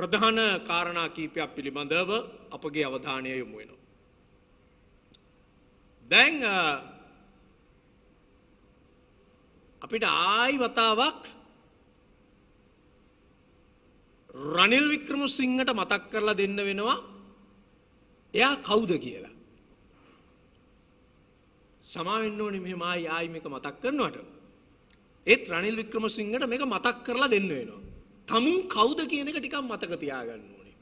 ප්‍රධාන කාරණා කීපයක් පිළිබඳව අපගේ අවධානය යොමු වෙනවා. දැන් අපිට ආයි වතාවක් රනිල් වික්‍රමසිංහට මතක් කරලා දෙන්න වෙනවා එයා කවුද කියලා. සමාවෙන්න ඕනේ මෙහෙම ආයි ආයි මේක මතක් කරනවට. ඒත් රනිල් වික්‍රමසිංහට මේක මතක් කරලා දෙන්න වෙනවා. තමුන් කවුද කියන එක ටිකක් මතක තියාගන්න ඕනේ.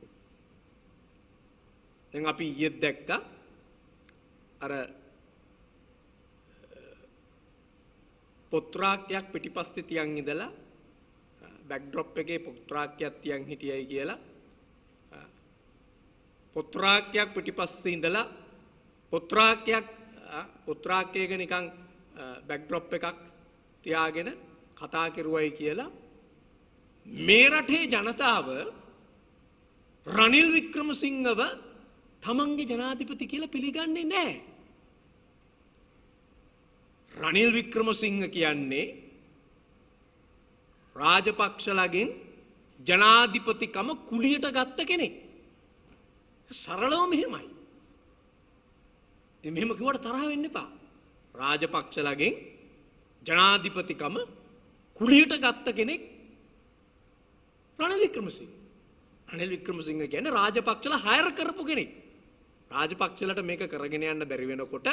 දැන් අපි ඊයේ දැක්ක අර පොත්‍රාක්කයක් පිටිපස්සේ තියන් ඉඳලා බෑක්ඩ්‍රොප් එකේ පොත්‍රාක්කයක් තියන් හිටියයි කියලා පොත්‍රාක්කයක් පිටිපස්සේ ඉඳලා පොත්‍රාක්කයක් පොත්‍රාක්කයක නිකන් බෑක්ඩ්‍රොප් එකක් තියාගෙන කතා කරුවයි කියලා මේ රටේ ජනතාව රනිල් වික්‍රමසිංහව තමන්ගේ ජනාධිපති කියලා පිළිගන්නේ නෑ. රනිල් වික්‍රමසිංහ කියන්නේ රාජපක්ෂලගෙන් ජනාධිපතිකම කුලියට ගත්ත කෙනෙක්. සරලව මෙහෙමයි. මෙහෙම කිවට තරහ වෙන්න එපා. රාජපක්ෂලගෙන් ජනාධිපතිකම කුලියට ගත්ත කෙනෙක් රනිල් වික්‍රමසිංහ. රනිල් වික්‍රමසිංහ කියන්නේ රාජපක්ෂල හයර කරපු කෙනෙක්. රාජපක්ෂලට මේක කරගෙන යන්න බැරි වෙනකොට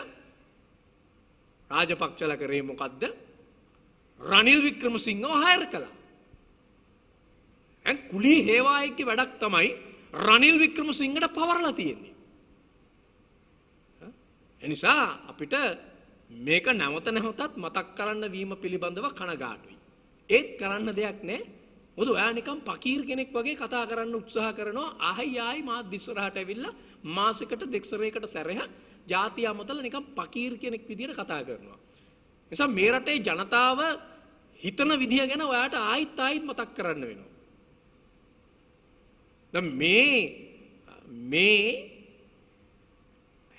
රාජපක්ෂල කරේ මොකද්ද? රනිල් වික්‍රමසිංහව හයර කළා. දැන් කුලී හේවායේගේ වැඩක් තමයි රනිල් වික්‍රමසිංහට පවරලා තියෙන්නේ. එනිසා අපිට මේක නැවත නැවතත් මතක් කරන්න වීම පිළිබඳව කනගාටුයි. ඒත් කරන්න දෙයක් නැහැ. මොකද ඔයා නිකන් පකීර් කෙනෙක් වගේ කතා කරන්න උත්සාහ කරනවා ආයි ආයි මාත් දිස්වරහට ඇවිල්ලා මාසෙකට දෙක්සරයකට සැරයක් ජාතිය අමතලා නිකන් පකීර් කෙනෙක් විදියට කතා කරනවා. නිසා මේ රටේ ජනතාව හිතන විදිය ගැන ඔයාට ආයිත් ආයිත් මතක් කරන්න වෙනවා. දැන් මේ මේ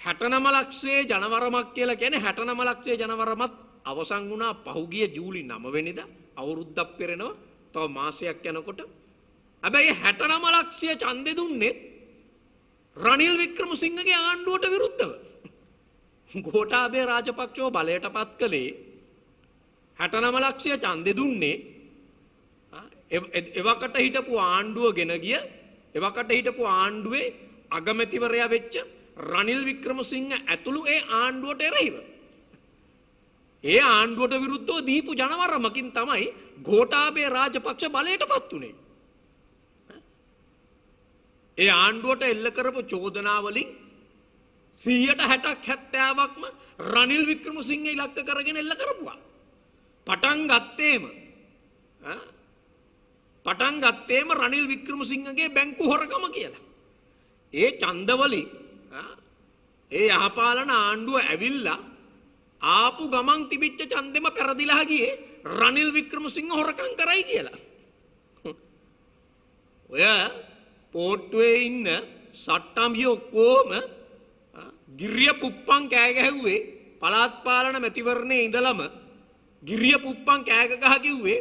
69 ලක්ෂයේ ජනවරමක් කියලා කියන්නේ 69 ලක්ෂයේ ජනවරමත් අවසන් වුණා පහුගිය ජූලි 9 වෙනිදා අවුරුද්දක් පෙරෙනවා තව මාසයක් යනකොට හැබැයි හැටනම ලක්ෂය චන්දෙ දුන්නෙත් රනිල් වික්‍රමසිංහගේ ආණ්ඩුවට විරුද්ධව. ගෝටාබේ රාජපක්ෂෝ බලයට පත් කළේ හැටනම ලක්ෂය චන්දෙ දුන්නේ එවකට හිටපු ආණ්ඩුව ගෙන ගිය එවකට හිටපු ආණ්ඩුවේ අගමැතිවරයා වෙච්ච රනිල් වික්‍රමසිංහ ඇතුළු ඒ ආණ්ඩුවට එරහිව. ඒ ආණ්ඩුවට විරුද්ධෝ දීපු ජනවරමකින් තමයි ගෝටාබේ රාජපක්ෂ බලයට පත් වුණේ. ඒ ආණ්ඩුවට එල්ල කරපු චෝදනාවලින් සීයට හැටක් හැත්තෑවක්ම රනිල් වික්‍රම සිංහ ඉලක්ක කරගෙන එල්ල කරපුවා. පටන් ගත්තේම පටන් ගත්තේම රනිල් වික්‍රම සිංහගේ බැංකු හොරකම කියලා. ඒ චන්දවලි ඒ යහපාලන ආණ්ඩුව ඇවිල්ලා ආපු ගමන් තිබිච්ච ඡන්දෙම පෙරදිලා ගියේ රනිල් වික්‍රමසිංහ හොරකම් කරයි කියලා. ඔය පෝට්ටුවේ ඉන්න සට්ටම්හි ඔක්කොම ගිරිය පුප්පන් කෑ ගැහුවේ පළාත් පාලන මැතිවරණයේ ඉඳලම ගිරිය පුප්පන් කෑග ගහ කිව්වේ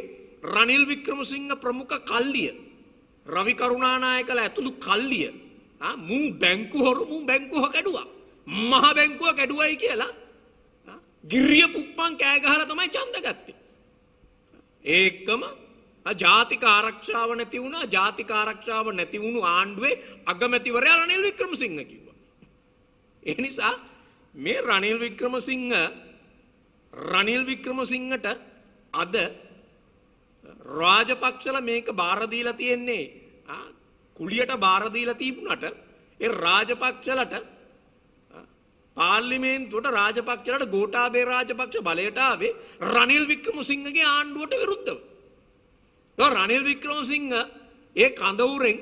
රනිල් වික්‍රමසිංහ ප්‍රමුඛ කල්ලිය රවි කරුණානායකලා ඇතුළු කල්ලිය මූ බැංකු හොරු මූ බැංකුව කැඩුවා මහ බැංකුව කැඩුවයි කියලා ගිරිය පුප්පන් කෑගහල තමයි චන්දගත්තේ. ඒකම ජාතික ආරක්ෂාව නැති වුණා ජාතික ආරක්ෂාව නැති වුණු ආණ්ඩුවේ අගමැතිවරයා රනිල් වික්‍රමසිංහ කිව්වා. ඒ නිසා මේ රනිල් වික්‍රමසිංහ රනිල් වික්‍රමසිංහට අද රාජපක්ෂල මේක බාර දීලා තියෙන්නේ කුලියට බාර දීලා තිබුණාට ඒ රාජපක්ෂලට පාර්ලිමේන්තුවට රාජපක්ෂලට ගෝඨාභය රාජපක්ෂ බලයට ආවේ රනිල් වික්‍රමසිංහගේ ආණ්ඩුවට විරුද්ධව. රනිල් වික්‍රමසිංහ ඒ කඳවුරෙන්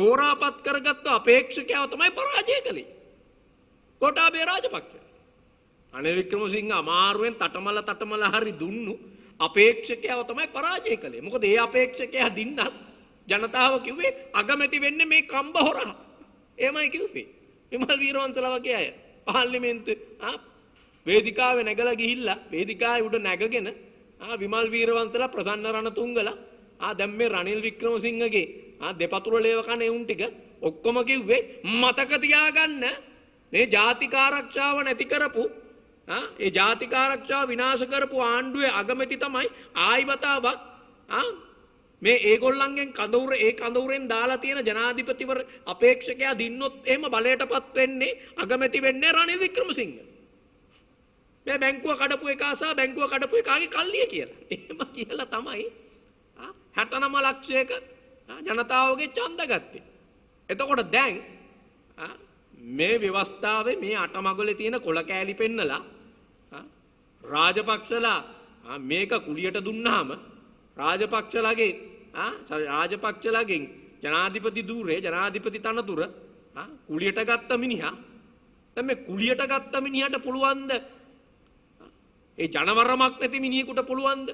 තෝරාපත් කරගත්ත අපේක්ෂකයව තමයි පරාජය කළේ. ගෝඨාභය රාජපක්ෂ. අනේ වික්‍රමසිංහ අමාරුවෙන් තටමල තටමල හරි දුන්නු අපේක්ෂකයව තමයි පරාජය කළේ. මොකද ඒ අපේක්ෂකයා දින්නත් ජනතාව කිව්වේ අගමැති වෙන්නේ මේ කම්බ හොරා. එහෙමයි කිව්වේ. විමල් වීරවන්තල වගේ අය පාර්ලිමේන්තු වේදිකාව නැගල ගිහිල්ලා වේදිකාය උඩ නැගගෙන විමල් වීරවන්සල ප්‍රසන්න රණතුංගල දැම් මේ රනිල් වික්‍රමසිංහගේ දෙපතුර ලේවකන එවුන් ටික ඔක්කොම කිව්වේ මතකතියාගන්න මේ ජාතිකාරක්ෂාව නැති කරපු ඒ ජාතිකාරක්ෂා විනාශ කරපු ආණ්ඩුවේ අගමැති තමයි ආයිවතාවක් මේ ඒගොල්ලන්ගෙන් කඳවුර ඒ කඳවුරෙන් දාලා තියෙන ජනාධිපතිවර අපේක්ෂකයා දින්නොත් එහෙම බලයටපත් වෙන්නේ අගමැති වෙන්නේ රනිල් වික්‍රමසිංහ. මේ බැංකුව කඩපු එකා සහ බැංකුව කඩපු එකාගේ කල්ලිය කියලා. එහෙම කියලා තමයි 69 ලක්ෂයක ජනතාවගේ ඡන්ද ගත්තේ. එතකොට දැන් මේ ව්‍යවස්ථාවේ මේ අටමගලේ තියෙන කොළ කෑලි පෙන්නලා රාජපක්ෂලා මේක කුලියට දුන්නාම රාජපක්ෂලාගේ රාජපක්ෂලාගෙන් ජනාධිපති දූරේ ජනාධිපති තනතුර කුලියට ගත්ත මිනිහා දැන් මේ කුලියට ගත්ත මිනිහට පුළුවන්ද ඒ ජනවරමක් නැති මිනිහෙකුට පුළුවන්ද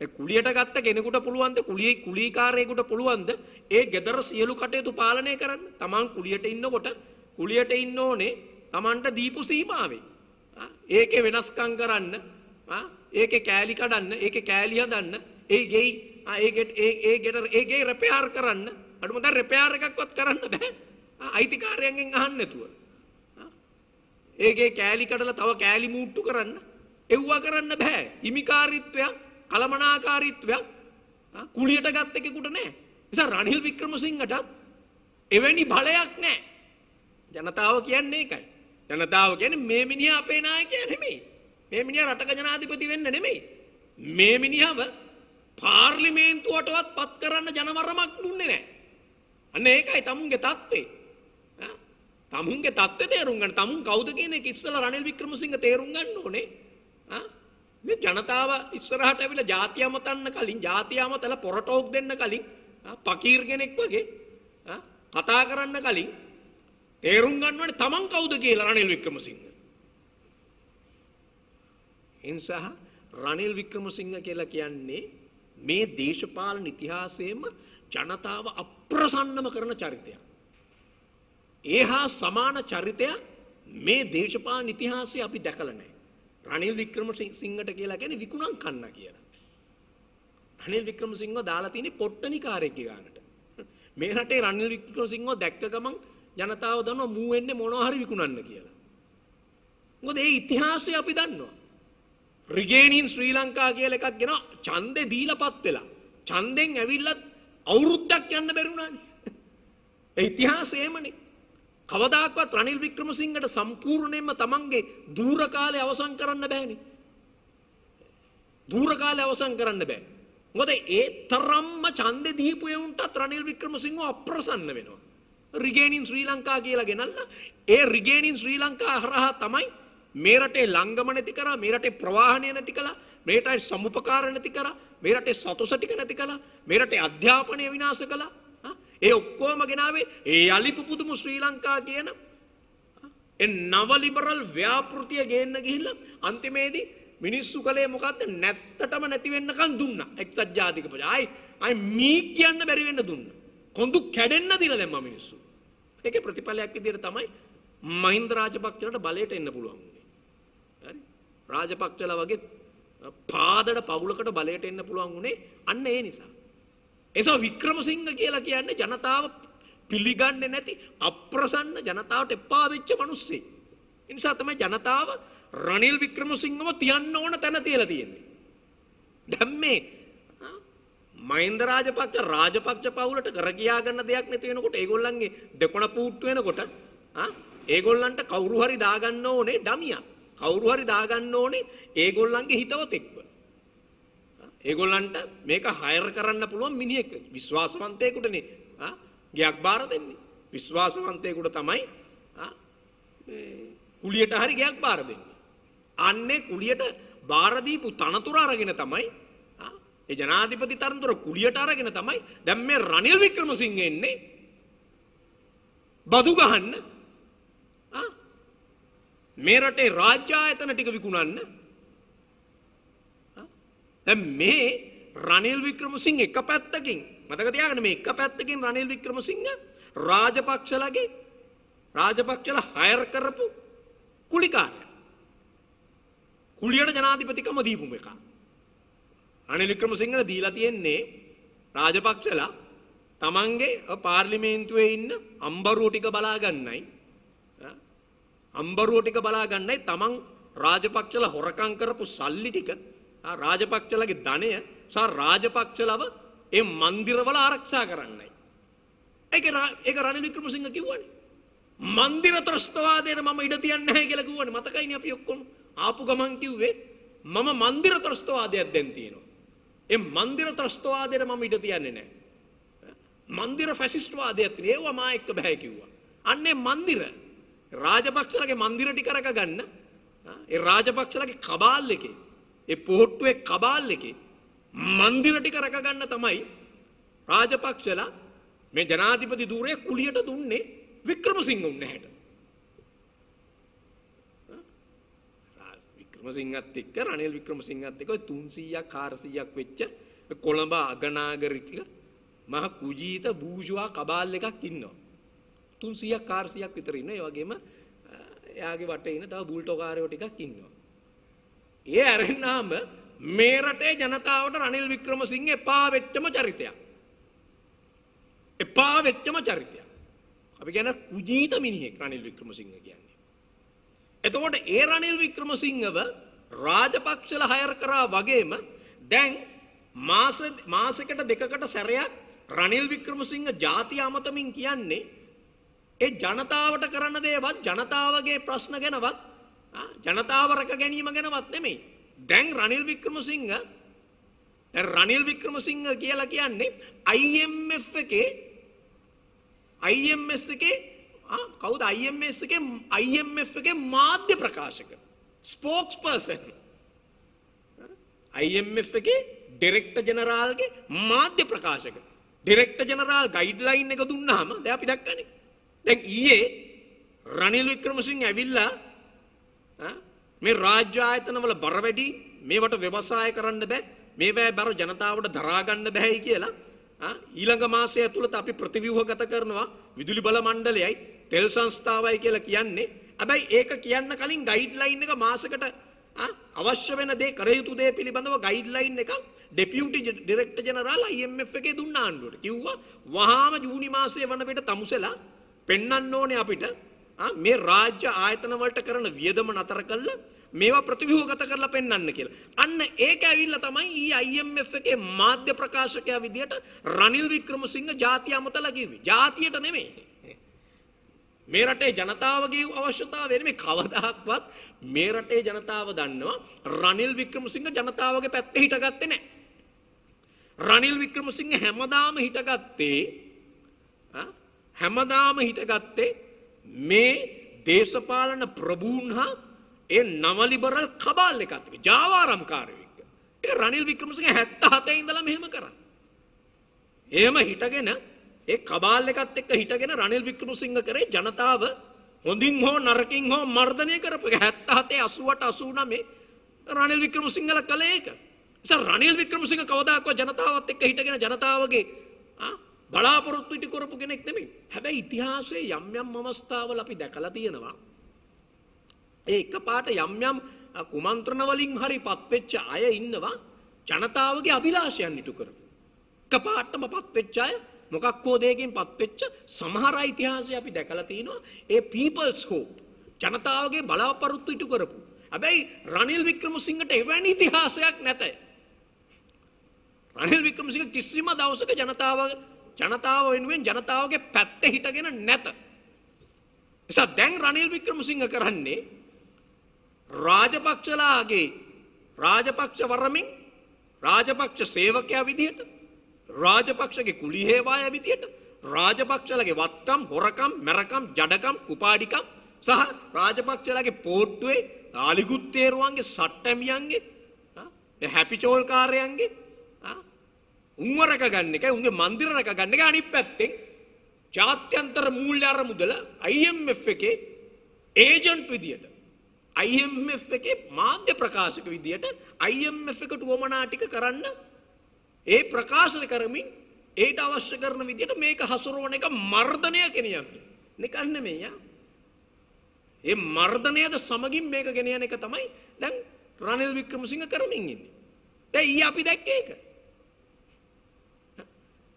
ඒ කුලියට ගත්ත කෙනෙකුට පුළුවන්ද කුලියේ කුලීකාරයෙකුට පුළුවන්ද ඒ gedara සියලු කටයුතු පාලනය කරන්න Taman කුලියට ඉන්නකොට කුලියට ඉන්න ඕනේ Tamanට දීපු සීමාවේ ඒකේ වෙනස්කම් කරන්න ඒකේ කෑලි කඩන්න ඒකේ කෑලි හදන්න ඒ ගෙයි ඒගෙට ඒ ගෙට ඒගේ රැපයාර් කරන්න අඩුමත රැපයාර එකක්වත් කරන්න බැහැ අයිතිකාරයන්ගෙන් අහන්න නැතුව. ඒගේ කෑලි කඩලා තව කෑලි මූට්ටු කරන්න එව්වා කරන්න බෑ හිමිකාරීත්වයක් කළමනාකාරීත්වයක් කුලියට ගත්ත එකෙකුට නෑ. නිසා රනිල් වික්‍රමසිංහටත් එවැනි බලයක් නෑ. ජනතාව කියන්නේ ඒකයි. ජනතාව කියන්නේ මේ මිනිහා අපේ නායකයා නෙමෙයි. මේ මිනිහා රටක ජනාධිපති වෙන්න නෙමෙයි. මේ මිනිහව පාර්ලිමේන්තුවටවත් පත් කරන්න ජනවරමක් දුන්නේ නෑ. අන්න ඒකයි තමුන්ගේ තත්ත්වේ. තමුන්ගේ තත්ත්වේ තේරුම් ගන්න තමුන් කවුද කියන එක ඉස්සෙල්ලා රනිල් වික්‍රමසිංහ තේරුම් ගන්න ඕනේ. මේ ජනතාව ඉස්සරහට ඇවිල්ලා ජාතිය අමතන්න කලින් ජාතිය අමතලා පොරටෝක් දෙන්න කලින් පකීර් කෙනෙක් වගේ කතා කරන්න කලින් තේරුම් ගන්න ඕනේ තමන් කවුද කියලා රනිල් වික්‍රමසිංහ. එන්සහ රනිල් වික්‍රමසිංහ කියලා කියන්නේ මේ දේශපාලන ඉතිහාසයේම ජනතාව අප්‍රසන්නම කරන චරිතයක්. ඒ හා සමාන චරිතයක් මේ දේශපාලන ඉතිහාසයේ අපි දැකලා නැහැ. රනිල් වික්‍රමසිංහට කියලා කියන්නේ විකුණම් කන්න කියලා. රනිල් වික්‍රමසිංහව දාලා තියෙන්නේ පොට්ටනිකාරයෙක්ගේ ගානට. මේ රටේ රනිල් වික්‍රමසිංහව දැක්ක ගමන් ජනතාව දන්නවා මූ වෙන්නේ මොනවා හරි විකුණන්න කියලා. මොකද ඒ ඉතිහාසය අපි දන්නවා. රිගේනින් ශ්‍රී ලංකා කියල එකක් ගෙන චන්දෙ දීල පත් වෙලා චන්දෙන් ඇවිල්ලත් අවුරුද්දක් යන්න බැරුණානි ඉතිහාසේමනේ කවදක්වත් රනිල් වික්‍රමසිංහට සම්පූර්ණයෙන්ම තමන්ගේ දූරකාලය අවසන් කරන්න බෑනි දූරකාලය අවසන් කරන්න බෑ ගොද ඒ තරම්ම චන්දෙ දීපයවුන්ටත් රනිල් වික්‍රමසිංහ අප්‍රසන්න වෙනවා රිගේනින් ශ්‍රී ලංකා කියලා ගෙනල්ලා ඒ රිගේනින් ශ්‍රී ලංකා හරහා තමයි මේ රටේ ලංගම නැති කරා මේ රටේ ප්‍රවාහණය නැති කළා මේ රටේ සමුපකාර නැති කරා මේ රටේ සතුස ටික නැති කළා මේ රටේ අධ්‍යාපනය විනාශ කළා ඒ ඔක්කොම ගෙනාවේ ඒ අලිපු පුදුම ශ්‍රී ලංකා කියන ඒ නවලිබරල් ව්‍යාපෘතිය ගේන්න ගිහිල්ලා අන්තිමේදී මිනිස්සු කලේ මොකද්ද නැත්තටම නැති වෙන්නකන් දුන්නා එක්සත් ජාතික ප්‍රජා. ආයි ආයි මී කියන්න බැරි වෙන්න දුන්නා. කොඳු කැඩෙන්න දීලා දැම්මා මිනිස්සු. ඒකේ ප්‍රතිඵලයක් විදියට තමයි මහින්ද රාජපක්ෂලට බලයට එන්න පුළුවන්. රාජපක්ෂලා වගේ පාදට පවුලකට බලයට එන්න පුළුවන් වුණේ අන්න ඒ නිසා. එසා වික්‍රමසිංහ කියලා කියන්නේ ජනතාව පිළිගන්නේ නැති අප්‍රසන්න ජනතාවට එපා වෙච්ච මිනිස්සේ. ඒ නිසා තමයි ජනතාව රනිල් වික්‍රමසිංහව තියන්න ඕන තැන තියලා තියෙන්නේ. දැන් මේ මහින්ද රාජපක්ෂ රාජපක්ෂ පවුලට කර ගියා ගන්න දෙයක් නැති වෙනකොට ඒගොල්ලන්ගේ දෙකොණ පූට්ටු වෙනකොට ආ ඒගොල්ලන්ට කවුරු හරි දාගන්න ඕනේ ඩමියක්. කවුරු හරි දාගන්න ඕනේ ඒගොල්ලන්ගේ හිතවතෙක්ව. ඒගොල්ලන්ට මේක හයර් කරන්න පුළුවන් මිනිහෙක් විශ්වාසවන්තයෙකුටනේ ගයක් බාර දෙන්නේ. විශ්වාසවන්තයෙකුට තමයි කුලියට හරි ගයක් බාර දෙන්නේ. අන්නේ කුලියට බාර දීපු තනතුර අරගෙන තමයි ඒ ජනාධිපති තරන්තුර කුලියට අරගෙන තමයි දැන් මේ රනිල් වික්‍රමසිංහ එන්නේ බදු ගහන්න මේ රටේ රාජ්‍යායතන ටික විකුණන්න දැන් මේ රනිල් වික්‍රමසිංහ එක පැත්තකින් මතක තියාගන්න මේ එක පැත්තකින් රනිල් වික්‍රමසිංහ රාජපක්ෂලගේ රාජපක්ෂල හයර් කරපු කුලිකාරය කුලියට ජනාධිපතිකම දීපු එක රනිල් වික්‍රමසිංහට දීලා තියෙන්නේ රාජපක්ෂලා තමන්ගේ පාර්ලිමේන්තුවේ ඉන්න අම්බරුව ටික බලාගන්නයි අම්බරුව ටික බලා ගන්නයි තමන් රාජපක්ෂල හොරකම් කරපු සල්ලි ටික රාජපක්ෂලගේ ධනය සහ රාජපක්ෂලව ඒ මන්දිරවල ආරක්ෂා කරන්නයි. ඒක ඒක රනිල් වික්‍රමසිංහ කිව්වනේ. මන්දිර ත්‍රස්තවාදයට මම ඉඩ තියන්නේ නැහැ කියලා කිව්වනේ. මතකයිනේ අපි ඔක්කොම ආපු ගමන් කිව්වේ මම මන්දිර ත්‍රස්තවාදයක් දැන් තියෙනවා. ඒ මන්දිර ත්‍රස්තවාදයට මම ඉඩ තියන්නේ නැහැ. මන්දිර ෆැසිස්ට්වාදයක් තියෙනවා. ඒවා මා එක්ක බෑ කිව්වා. අන්නේ මන්දිර රාජපක්ෂලගේ මන්දිර ටික රකගන්න ඒ රාජපක්ෂලගේ කබාල් එකේ ඒ පොහට්ටුවේ කබාල් එකේ මන්දිර ටික රකගන්න තමයි රාජපක්ෂලා මේ ජනාධිපති ධූරය කුලියට දුන්නේ වික්‍රමසිංහ උන්නහැට. වික්‍රමසිංහත් එක්ක රනිල් වික්‍රමසිංහත් එක්ක 300ක් 400ක් වෙච්ච කොළඹ අගනාගරික මහ කුජීත බූජුවා කබාල් එකක් ඉන්නවා. 300ක් 400ක් විතර ඉන්න. ඒ වගේම එයාගේ වටේ ඉන්න තව බුල්ටෝකාරයෝ ටිකක් ඉන්නවා. ඒ ඇරෙන්නාම මේ රටේ ජනතාවට රනිල් වික්‍රමසිංහ එපා වෙච්චම චරිතයක්. එපා වෙච්චම චරිතයක්. අපි කියන කුජීත මිනිහෙක් රනිල් වික්‍රමසිංහ කියන්නේ. එතකොට ඒ රනිල් වික්‍රමසිංහව රාජපක්ෂල හයර් කරා වගේම දැන් මාස මාසෙකට දෙකකට සැරයක් රනිල් වික්‍රමසිංහ ಜಾති අමතමින් කියන්නේ ඒ ජනතාවට කරන දේවත් ජනතාවගේ ප්‍රශ්න ගැනවත් ජනතාව රැක ගැනීම ගැනවත් නෙමෙයි. දැන් රනිල් වික්‍රමසිංහ රනිල් වික්‍රමසිංහ කියලා කියන්නේ IMF එකේ IMS එකේ කවුද IMS එකේ IMF එකේ මාධ්‍ය ප්‍රකාශක ස්පෝක්ස් පර්සන් IMF එකේ ඩිරෙක්ටර් ජෙනරාල්ගේ මාධ්‍ය ප්‍රකාශක ඩිරෙක්ටර් ජෙනරාල් ගයිඩ්ලයින් එක දුන්නාම දැන් අපි දැක්කනේ දැන් ඊයේ රනිල් වික්‍රමසිංහ ඇවිල්ලා මේ රාජ්‍ය ආයතන වල බර වැඩි මේවට ව්‍යවසාය කරන්න බෑ මේවැ බර ජනතාවට දරාගන්න බැහැයි කියලා ඊළඟ මාසය ඇතුළත අපි ප්‍රතිව්‍යුහගත කරනවා විදුලි බල මණ්ඩලයයි තෙල් සංස්ථාවයි කියලා කියන්නේ. හැබැයි ඒක කියන්න කලින් ගයිඩ්ලයින් එක මාසකට අවශ්‍ය වෙන දේ කර යුතු දේ පිළිබඳව ගයිඩ්ලයින් එක ඩෙපියුටි ඩිරෙක්ටර් ජෙනරාල් IMF එකේ දුන්න ආණ්ඩුවට කිව්වා වහාම ජූනි මාසයේ වන විට තමුසෙලා පෙන්වන්න ඕනේ අපිට මේ රාජ්‍ය ආයතන වලට කරන වියදම නතර කළා මේවා ප්‍රතිව්‍යුහගත කරලා පෙන්වන්න කියලා. අන්න ඒක ඇවිල්ලා තමයි ඊ IMF එකේ මාධ්‍ය ප්‍රකාශකයා විදියට රනිල් වික්‍රමසිංහ ජාතිය අමතලා කිව්වේ. ජාතියට නෙමෙයි. මේ රටේ ජනතාවගේ අවශ්‍යතාවය නෙමෙයි කවදාක්වත් මේ රටේ ජනතාව දන්නවා රනිල් වික්‍රමසිංහ ජනතාවගේ පැත්තේ හිටගත්තේ නැහැ. රනිල් වික්‍රමසිංහ හැමදාම හිටගත්තේ හැමදාම හිටගත්තේ මේ දේශපාලන ප්‍රභූන් හා ඒ නවලිබරල් කබාල් එකත් එක්ක ජාවාරම්කාරයෙක්. ඒක රනිල් වික්‍රමසිංහ 77 ඉඳලා මෙහෙම කරා. එහෙම හිටගෙන ඒ කබාල් එකත් එක්ක හිටගෙන රනිල් වික්‍රමසිංහ කරේ ජනතාව හොඳින් හෝ නරකින් හෝ මර්ධනය කරපු එක 77 80 89 රනිල් වික්‍රමසිංහල කළේ ඒක. නිසා රනිල් වික්‍රමසිංහ කවදාකවත් ජනතාවත් එක්ක හිටගෙන ජනතාවගේ ආ බලාපොරොත්තු ඉටි කරපු කෙනෙක් නෙමෙයි. හැබැයි ඉතිහාසයේ යම් යම් අවස්ථාවල අපි දැකලා තියෙනවා. ඒ එකපාරට යම් යම් කුමන්ත්‍රණ වලින් හරි පත්වෙච්ච අය ඉන්නවා ජනතාවගේ අභිලාෂයන් ඉටු කරපු. එකපාරටම පත්වෙච්ච අය මොකක් හෝ දෙයකින් පත්වෙච්ච සමහර ඉතිහාසය අපි දැකලා තිනවා. ඒ people's hope ජනතාවගේ බලාපොරොත්තු ඉටු කරපු. හැබැයි රනිල් වික්‍රමසිංහට එවැනි ඉතිහාසයක් නැත. රනිල් වික්‍රමසිංහ කිසිම දවසක ජනතාවගේ ජනතාව වෙනුවෙන් ජනතාවගේ පැත්තේ හිටගෙන නැත. නිසා දැන් රනිල් වික්‍රමසිංහ කරන්නේ රාජපක්ෂලාගේ රාජපක්ෂ වරමින් රාජපක්ෂ සේවකයා විදිහට රාජපක්ෂගේ කුලිහේවාය විදිහට රාජපක්ෂලගේ වත්කම් හොරකම් මැරකම් ජඩකම් කුපාඩිකම් සහ රාජපක්ෂලගේ පෝට්ටුවේ ආලිගුත්තේරුවන්ගේ සට්ටැමියන්ගේ හැපිචෝල්කාරයන්ගේ උන්ව රැකගන්න එකයි උන්ගේ මන්දිර රැකගන්න එක අනිත් පැත්තෙන් ජාත්‍යන්තර මූල්‍ය අරමුදල IMF එකේ ඒජන්ට් විදියට IMF එකේ මාධ්‍ය ප්‍රකාශක විදියට IMF එකට වමනා ටික කරන්න ඒ ප්‍රකාශන කරමින් ඒට අවශ්‍ය කරන විදියට මේක හසුරවන එක මර්ධනය ගෙනියන්නේ. නිකන් නෙමෙයි යා. ඒ මර්ධනයද සමගින් මේක ගෙනියන එක තමයි දැන් රනිල් වික්‍රමසිංහ කරමින් ඉන්නේ. දැන් ඊ අපි දැක්කේ ඒක.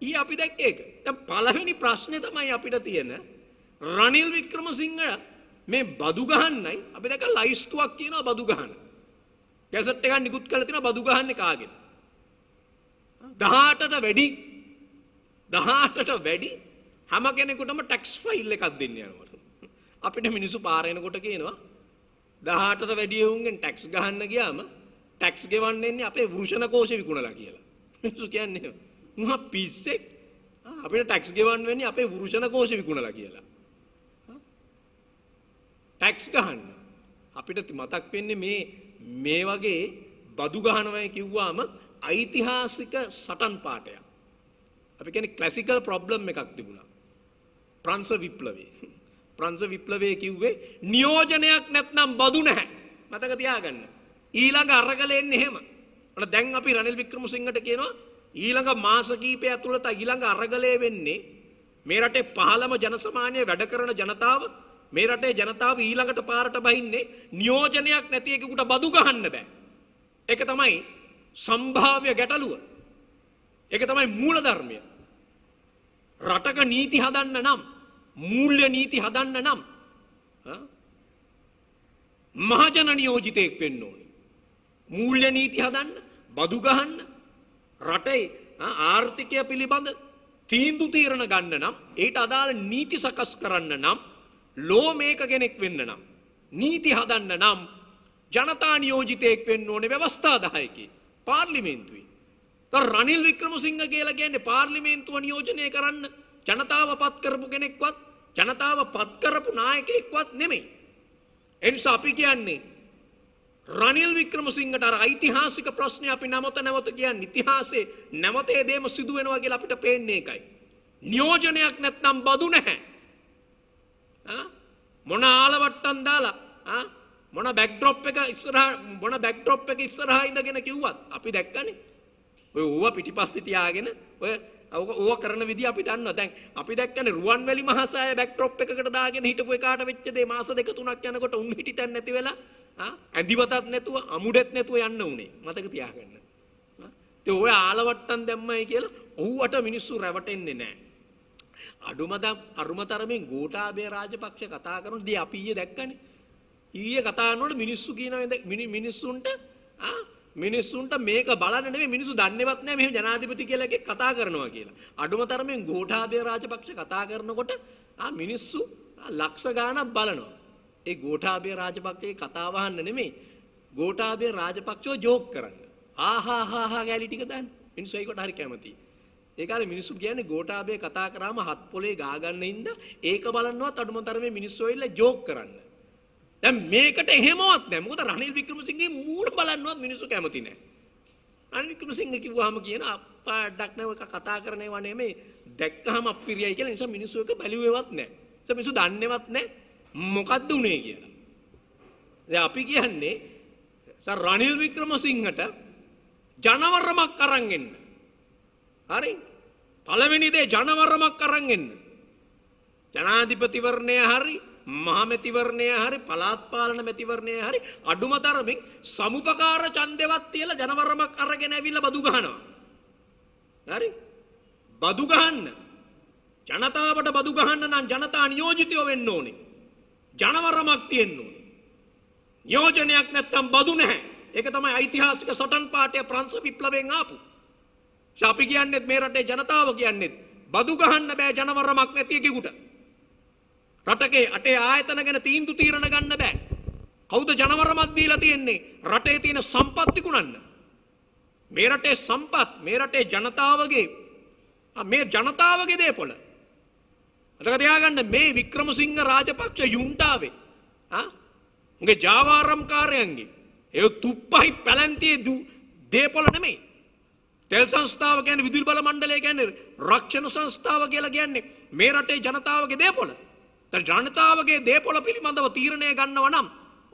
ඊ අපි දැක් ඒක පළවෙනි ප්‍රශ්නය තමයි අපිට තියෙන රනිල් වික්‍රමසිංහ මේ බදුගහන්නයි අපි දැක ලයිස්තුවක් කියනවා බදුගහන ගැසට් එක නිකුත් කළ තියෙන බදුගහන්න කාගෙද දහටට වැඩි දහටට වැඩි හැම කෙනෙකුටම ටැක්ස් ෆයිල් එකක් දෙන්න යනවට අපිට මිනිසු පාරයනකොට කියනවා දහටට වැඩියවුන්ගෙන් ටැක්ස් ගහන්න ගියාම ටැක්ස් ගෙවන්න එන්නේ අපේ වෘෂණ කෝෂ විකුණලා කියලා මිනිසු කියන්නේ මුහ පිස්සෙක් අපිට ටැක්ස් ගෙවන්න වෙන්නේ අපේ වෘෂණ කෝෂ විකුණලා කියලා. ටැක්ස් ගහන්න. අපිට මතක් වෙන්නේ මේ මේ වගේ බදු ගහනවයි කිව්වාම ඓතිහාසික සටන් පාටයක්. අපි කියන්නේ ක්ලාසිකල් ප්‍රොබ්ලම් එකක් තිබුණා. ප්‍රංශ විප්ලවයේ. ප්‍රංශ විප්ලවයේ කිව්වේ නියෝජනයක් නැත්නම් බදු නැහැ. මතක තියාගන්න. ඊළඟ අරගලෙන්නේ එහෙම. ඔන්න දැන් අපි රනිල් වික්‍රමසිංහට කියනවා ඊළඟ මාස කීපය ඇතුළත ඊළඟ අරගලය වෙන්නේ මේ රටේ පහළම ජනසමානය වැඩ කරන ජනතාව මේ රටේ ජනතාව ඊළඟට පාරට බහින්නේ නියෝජනයක් නැති එකෙකුට බදු ගහන්න බෑ. ඒක තමයි සම්භාව්‍ය ගැටලුව. ඒක තමයි මූලධර්මය. රටක නීති හදන්න නම් මූල්‍ය නීති හදන්න නම් මහජන නියෝජිතයෙක් වෙන්න ඕනේ. මූල්‍ය නීති හදන්න, බදු ගහන්න, රටේ ආර්ථිකය පිළිබඳ තීන්දු තීරණ ගන්න නම් ඒට අදාළ නීති සකස් කරන්න නම් ලෝ මේක කෙනෙක් වෙන්න නම් නීති හදන්න නම් ජනතා නියෝජිතයෙක් වෙන්න ඕනේ ව්‍යවස්ථාදායකයි පාර්ලිමේන්තුවයි තර රනිල් වික්‍රමසිංහ කියලා කියන්නේ පාර්ලිමේන්තුව නියෝජනය කරන්න ජනතාව පත් කරපු කෙනෙක්වත් ජනතාව පත් කරපු නායකයෙක්වත් නෙමෙයි එනිසා අපි කියන්නේ රනිල් වික්‍රමසිංහට අර ඓතිහාසික ප්‍රශ්නේ අපි නැවත නැවත කියන්නේ ඉතිහාසයේ නැවත ඒ දේම සිදු වෙනවා කියලා අපිට පේන්නේ එකයි. නියෝජනයක් නැත්නම් බදු නැහැ. මොන ආලවට්ටම් දාලා මොන බැක්ඩ්‍රොප් එක ඉස්සරහා මොන බැක්ඩ්‍රොප් එක ඉස්සරහා ඉඳගෙන කිව්වත් අපි දැක්කනේ. ඔය ඌව පිටිපස්සේ තියාගෙන ඔය ඕව කරන විදි අපි දන්න දැන් අපි දැක්කන රුවන් වැලි මහසාය බැක්ටොප් එකකට දාගෙන හිටපු එකාට වෙච්ච දේ මාස දෙක තුනක් යනකොට උන් හිටි තැන් නැති වෙලා ඇඳිවතත් නැතුව අමුඩෙත් නැතුව යන්න උනේ මතක තියාගන්න. ඉතින් ඔය ආලවට්ටම් දැම්මයි කියලා ඔව්වට මිනිස්සු රැවටෙන්නේ නැහැ. අඩුමද අරුමතරමින් ගෝඨාභය රාජපක්ෂ කතා කරනදී අපි ඊයේ දැක්කනේ. ඊයේ කතා කරනකොට මිනිස්සු කියන මිනිස්සුන්ට මිනිස්සුන්ට මේක බලන්න නෙමෙයි මිනිස්සු දන්නේවත් නැහැ මෙහෙම ජනාධිපති කියලා එකෙක් කතා කරනවා කියලා. අඩුම තරමින් ගෝඨාභය රාජපක්ෂ කතා කරනකොට ආ මිනිස්සු ලක්ෂ ගාණක් බලනවා. ඒ ගෝඨාභය රාජපක්ෂේ කතාව අහන්න නෙමෙයි. ගෝඨාභය රාජපක්ෂව ජෝක් කරන්න. ආහාහාහා ගෑලි ටික දාන්න. මිනිස්සු ඒකට හරි කැමතියි. ඒ කාලේ මිනිස්සු කියන්නේ ගෝඨාභය කතා කරාම හත් පොලේ ගා ගන්න ඉඳ ඒක බලන්නවත් අඩුම තරමේ මිනිස්සු ඇවිල්ලා ජෝක් කරන්න. දැන් මේකට එහෙමවත් නැහැ. මොකද රනිල් වික්‍රමසිංහගේ මූණ බලන්නවත් මිනිස්සු කැමති නැහැ. රනිල් වික්‍රමසිංහ කිව්වහම කියන අප්පාඩක් නැව කතා කරන ඒවා නෙමෙයි. දැක්කහම අප්පිරියයි කියලා නිසා මිනිස්සු එක බැලුවේවත් නැහැ. ඒ නිසා මිනිස්සු දන්නේවත් නැහැ. මොකක්ද වනේ කියලා. ද අපි කියන්නේ රනිල් වික්‍රම සිංහට ජනවරමක් කරන්ගන්න. හරි පළවෙනිදේ ජනවරමක් කරන්ගන්න. ජනාධිපතිවරණය හරි මහමැතිවරණය හරි පලාත්පාලන මැතිවරණය හරි අඩුම තරමින් සමුපකාර චන්දවත් තියල ජනවරමක් අරගෙන ඇවිල්ල බදුගහනවා. හරි බදුගහන්න ජනතාවට බදුගහන්න නම් ජනතා නියෝජිතයෝ වෙන්න ඕනේ. ජනවරමක් තියෙන්න ඕනේ. නියෝජනයක් නැත්තම් බදු නැහැ. ඒක තමයි ඓතිහාසික සටන් පාඨය ප්‍රංශ විප්ලවයෙන් ආපු. ශාපි කියන්නේත් මේ රටේ ජනතාව කියන්නේත් බදු ගහන්න බෑ ජනවරමක් නැති එකෙකුට. රටකේ අටේ ආයතන ගැන තීන්දු තීරණ ගන්න බෑ. කවුද ජනවරමක් දීලා තියෙන්නේ? රටේ තියෙන සම්පත් විකුණන්න. මේ රටේ සම්පත් මේ රටේ ජනතාවගේ මේ ජනතාවගේ දේපොළ මතකතියාගන්න මේ වික්‍රමසිංහ රාජපක්ෂ යුන්ටාවේ උගේ ජාවාරම්කාරයන්ගේ එය තුප්පහි පැලැන්තියේ දූ දේපොල නෙමේ තෙල් සංස්ථාව ගැන විදුල් බල මණ්ඩලය ගැන රක්ෂණ සංස්ථාව කියලා කියන්නේ මේ රටේ ජනතාවගේ දේපොල ජනතාවගේ දේපොල පිළිබඳව තීරණය ගන්නව නම්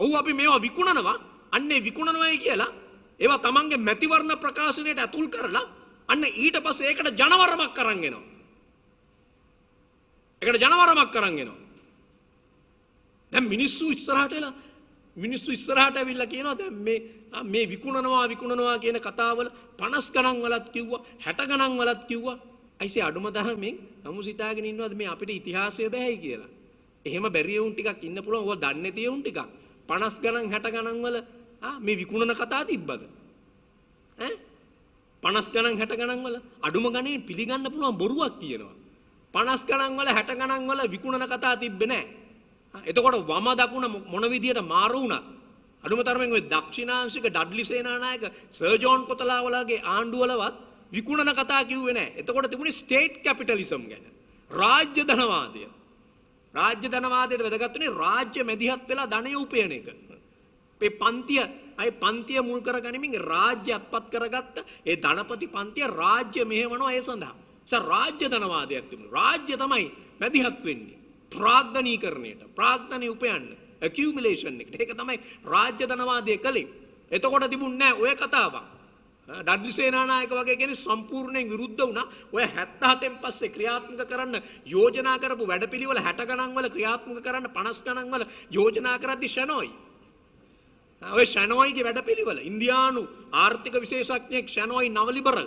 ඔහු අපි මේවා විකුණනවා අන්නේ විකුණනවයි කියලා ඒවා තමන්ගේ මැතිවරණ ප්‍රකාශනයට ඇතුල් කරලා අන්න ඊට පස්සේ ඒකට ජනවරමක් කරන්ගෙනවා එකට ජනවරමක් කරන්ගෙනවා. දැ මිනිස්සු ඉස්සරහටලා මිනිස්සු ඉස්සරහට ඇවිල්ල කියනවා දැ මේ මේ විකුණනවා විකුණනවා කියන කතාවල පනස් ගණන් වලත් කිව්වා හැට ගණන් වලත් කිව්වා ඇයිසේ අඩුම දහමෙන් නමු සිතාගෙන ඉන්නවද මේ අපිට ඉතිහාසය බැහැයි කියලා. එහෙම බැරිවුන් ටිකක් ඉන්න පුළුවන් ඕවා දන්නේ තියුන් ටිකක්. 50 ගණන් 60 ගණන් වල මේ විකුණන කතා තිබ්බද? ඈ 50 ගණන් 60 ගණන් වල අඩුම ගණන් පිළිගන්න පුළුවන් බොරුවක් කියනවා. පනස් ගණන් වල 60 ගණන් වල විකුණන කතා තිබ්බේ නැහැ. එතකොට වම දකුණ මොන විදියට මාරු වුණත් අඩුම තරමින් ওই දක්ෂිණාංශික ඩඩ්ලි සේනානායක සර් ජෝන් කොතලා වලගේ ආණ්ඩුවලවත් විකුණන කතා කිව්වේ නැහැ. එතකොට තිබුණේ ස්ටේට් කැපිටලිසම් ගැන. රාජ්‍ය ධනවාදය. රාජ්‍ය ධනවාදයට වැදගත් වෙන්නේ රාජ්‍ය මැදිහත් වෙලා ධනය උපයන එක. මේ පන්තිය අය පන්තිය මුල් කරගනිමින් රාජ්‍ය අත්පත් කරගත්ත ඒ ධනපති පන්තිය රාජ්‍ය මෙහෙවනවා ඒ සඳහා. රාජ්‍ය ධනවාදයක් තිබුණ රාජ්‍ය තමයි මැදිහත් වෙන්නේ ප්‍රාග්ධනීකරණයට ප්‍රාග්ධනය උපයන්න ඇකියමිලේෂන් එකට ඒක තමයි රාජ්‍ය ධනවාදය කළේ එතකොට තිබුණ නෑ ඔය කතාවක් ඩඩ්ලි සේනානායක වගේ කෙනෙක් සම්පූර්ණයෙන් විරුද්ධ වුණා. ඔය 77න් පස්සේ ක්‍රියාත්මක කරන්න යෝජනා කරපු වැඩපිළිවෙල 60 ගණන් වල ක්‍රියාත්මක කරන්න 50 ගණන් වල යෝජනා කරද්දි ෂනෝයි. ඔය ෂනෝයිගේ වැඩපිළිවෙල ඉන්දියානු ආර්ථික විශේෂඥයෙක් ෂනෝයි නවලිබරල්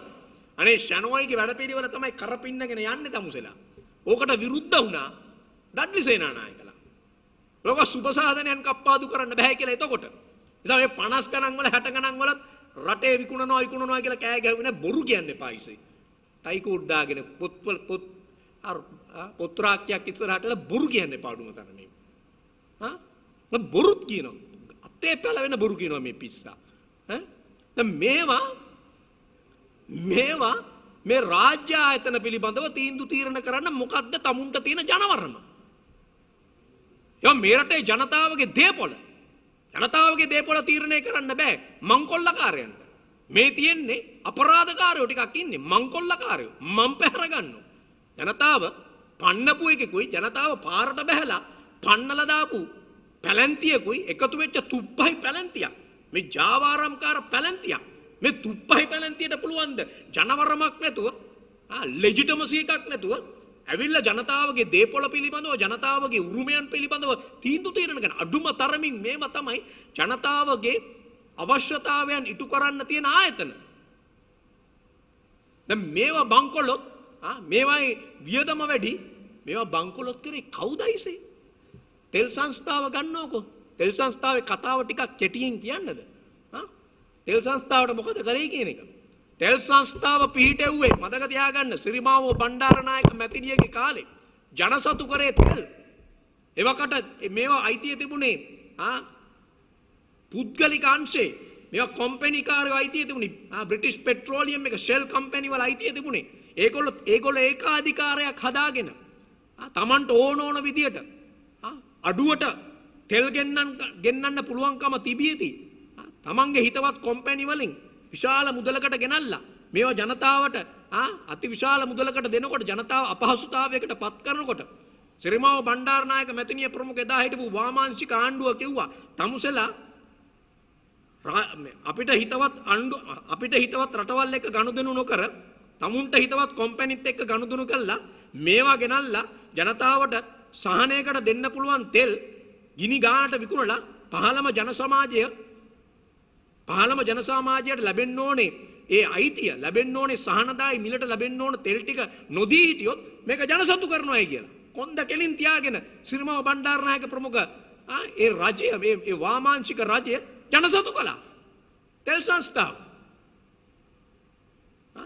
අනේ ෂනෝයිගේ වැඩපිළිවෙල තමයි කරපින්නගෙන යන්නේ තමුසෙලා. ඕකට විරුද්ධ වුණා ඩඩ්ලි සේනානායකලා. ලෝක සුබසාධනයන් කප්පාදු කරන්න බෑ කියලා එතකොට. නිසා මේ 50 ගණන් වල 60 ගණන් වලත් රටේ විකුණනවා විකුණනවා කියලා කෑ ගැහුවේ බොරු කියන්න එපා ඉසේ. ටයිකූඩ් දාගෙන පොත්වල පොත් අර පොත්‍රාක්කයක් ඉස්සරහටලා බොරු කියන්න එපා අඩුම තරමේ. හා? බොරුත් කියනවා. අතේ පැල වෙන බොරු කියනවා මේ පිස්සා. ඈ? මේවා මේවා මේ රාජ්‍ය ආයතන පිළිබඳව තීන්දු තීරණ කරන්න මොකද්ද තමුන්ට තියෙන ජනවරම. යම් මේ රටේ ජනතාවගේ දේපොළ ජනතාවගේ දේපොළ තීරණය කරන්න බෑ මංකොල්ලකාරයන්ට. මේ තියෙන්නේ අපරාධකාරයෝ ටිකක් ඉන්නේ මංකොල්ලකාරයෝ මං පැහැරගන්න. ජනතාව පන්නපු එකකුයි ජනතාව පාරට බැහැලා පන්නලා දාපු පැලැන්තියකුයි එකතු වෙච්ච තුප්පහයි පැලැන්තියක්. මේ ජාවාරම්කාර පැලැන්තියක්. මේ තුප්පහි පැලැන්තියට පුළුවන්ද ජනවරමක් නැතුව ලෙජිටමසි එකක් නැතුව ඇවිල්ල ජනතාවගේ දේපොල පිළිබඳව ජනතාවගේ උරුමයන් පිළිබඳව තීන්දු තීරණ ගැන අඩුම තරමින් මේම තමයි ජනතාවගේ අවශ්‍යතාවයන් ඉටු කරන්න තියෙන ආයතන. දැන් මේවා බංකොලොත් මේවායි වියදම වැඩි මේවා බංකොලොත් කරේ කවුදයිසේ? තෙල් සංස්ථාව ගන්නවකෝ. තෙල් සංස්ථාවේ කතාව ටිකක් කෙටියෙන් කියන්නද? තෙල් සංස්ථාවට මොකද කරේ කියන එක. තෙල් සංස්ථාව පිහිටෙව්වේ මතක තියාගන්න සිරිමාවෝ බණ්ඩාරනායක මැතිණියගේ කාලේ ජනසතු කරේ තෙල්. එවකට මේවා අයිතිය තිබුණේ ආ පුද්ගලික අංශේ මේවා කොම්පැනිකාරයෝ අයිතිය තිබුණේ ආ බ්‍රිටිෂ් පෙට්‍රෝලියම් එක ෂෙල් කම්පැනි වල අයිතිය තිබුණේ. ඒගොල්ලෝ ඒගොල්ලෝ ඒකාධිකාරයක් හදාගෙන තමන්ට ඕන ඕන විදියට අඩුවට තෙල් ගෙන්නන්න පුළුවන්කම තිබියදී තමන්ගේ හිතවත් කොම්පැනි වලින් විශාල මුදලකට ගෙනල්ලා මේවා ජනතාවට අති විශාල මුදලකට දෙනකොට ජනතාව අපහසුතාවයකට පත් කරනකොට සිරිමාව බණ්ඩාරනායක මැතිනිය ප්‍රමුඛ එදා හිටපු වාමාංශික ආණ්ඩුව කිව්වා තමුසෙලා අපිට හිතවත් ආණ්ඩු අපිට හිතවත් රටවල් එක්ක ගනුදෙනු නොකර තමුන්ට හිතවත් කොම්පැනිත් එක්ක ගනුදෙනු කළා මේවා ගෙනල්ලා ජනතාවට සහනයකට දෙන්න පුළුවන් තෙල් ගිනි ගානට විකුණලා පහළම ජන සමාජය පාලම ජනසාමාජයට ලැබෙන්න ඕනේ ඒ අයිතිය ලැබෙන්න ඕනේ සහනදායි මිලට ලැබෙන්න ඕන තෙල් ටික නොදී හිටියොත් මේක ජනසතු කරනවායි කියලා. කොන්ද කෙලින් තියාගෙන සිරිමාව බණ්ඩාරනායක ප්‍රමුඛ ඒ රජය මේ ඒ වාමාංශික රජය ජනසතු කළා. තෙල් සංස්ථාව.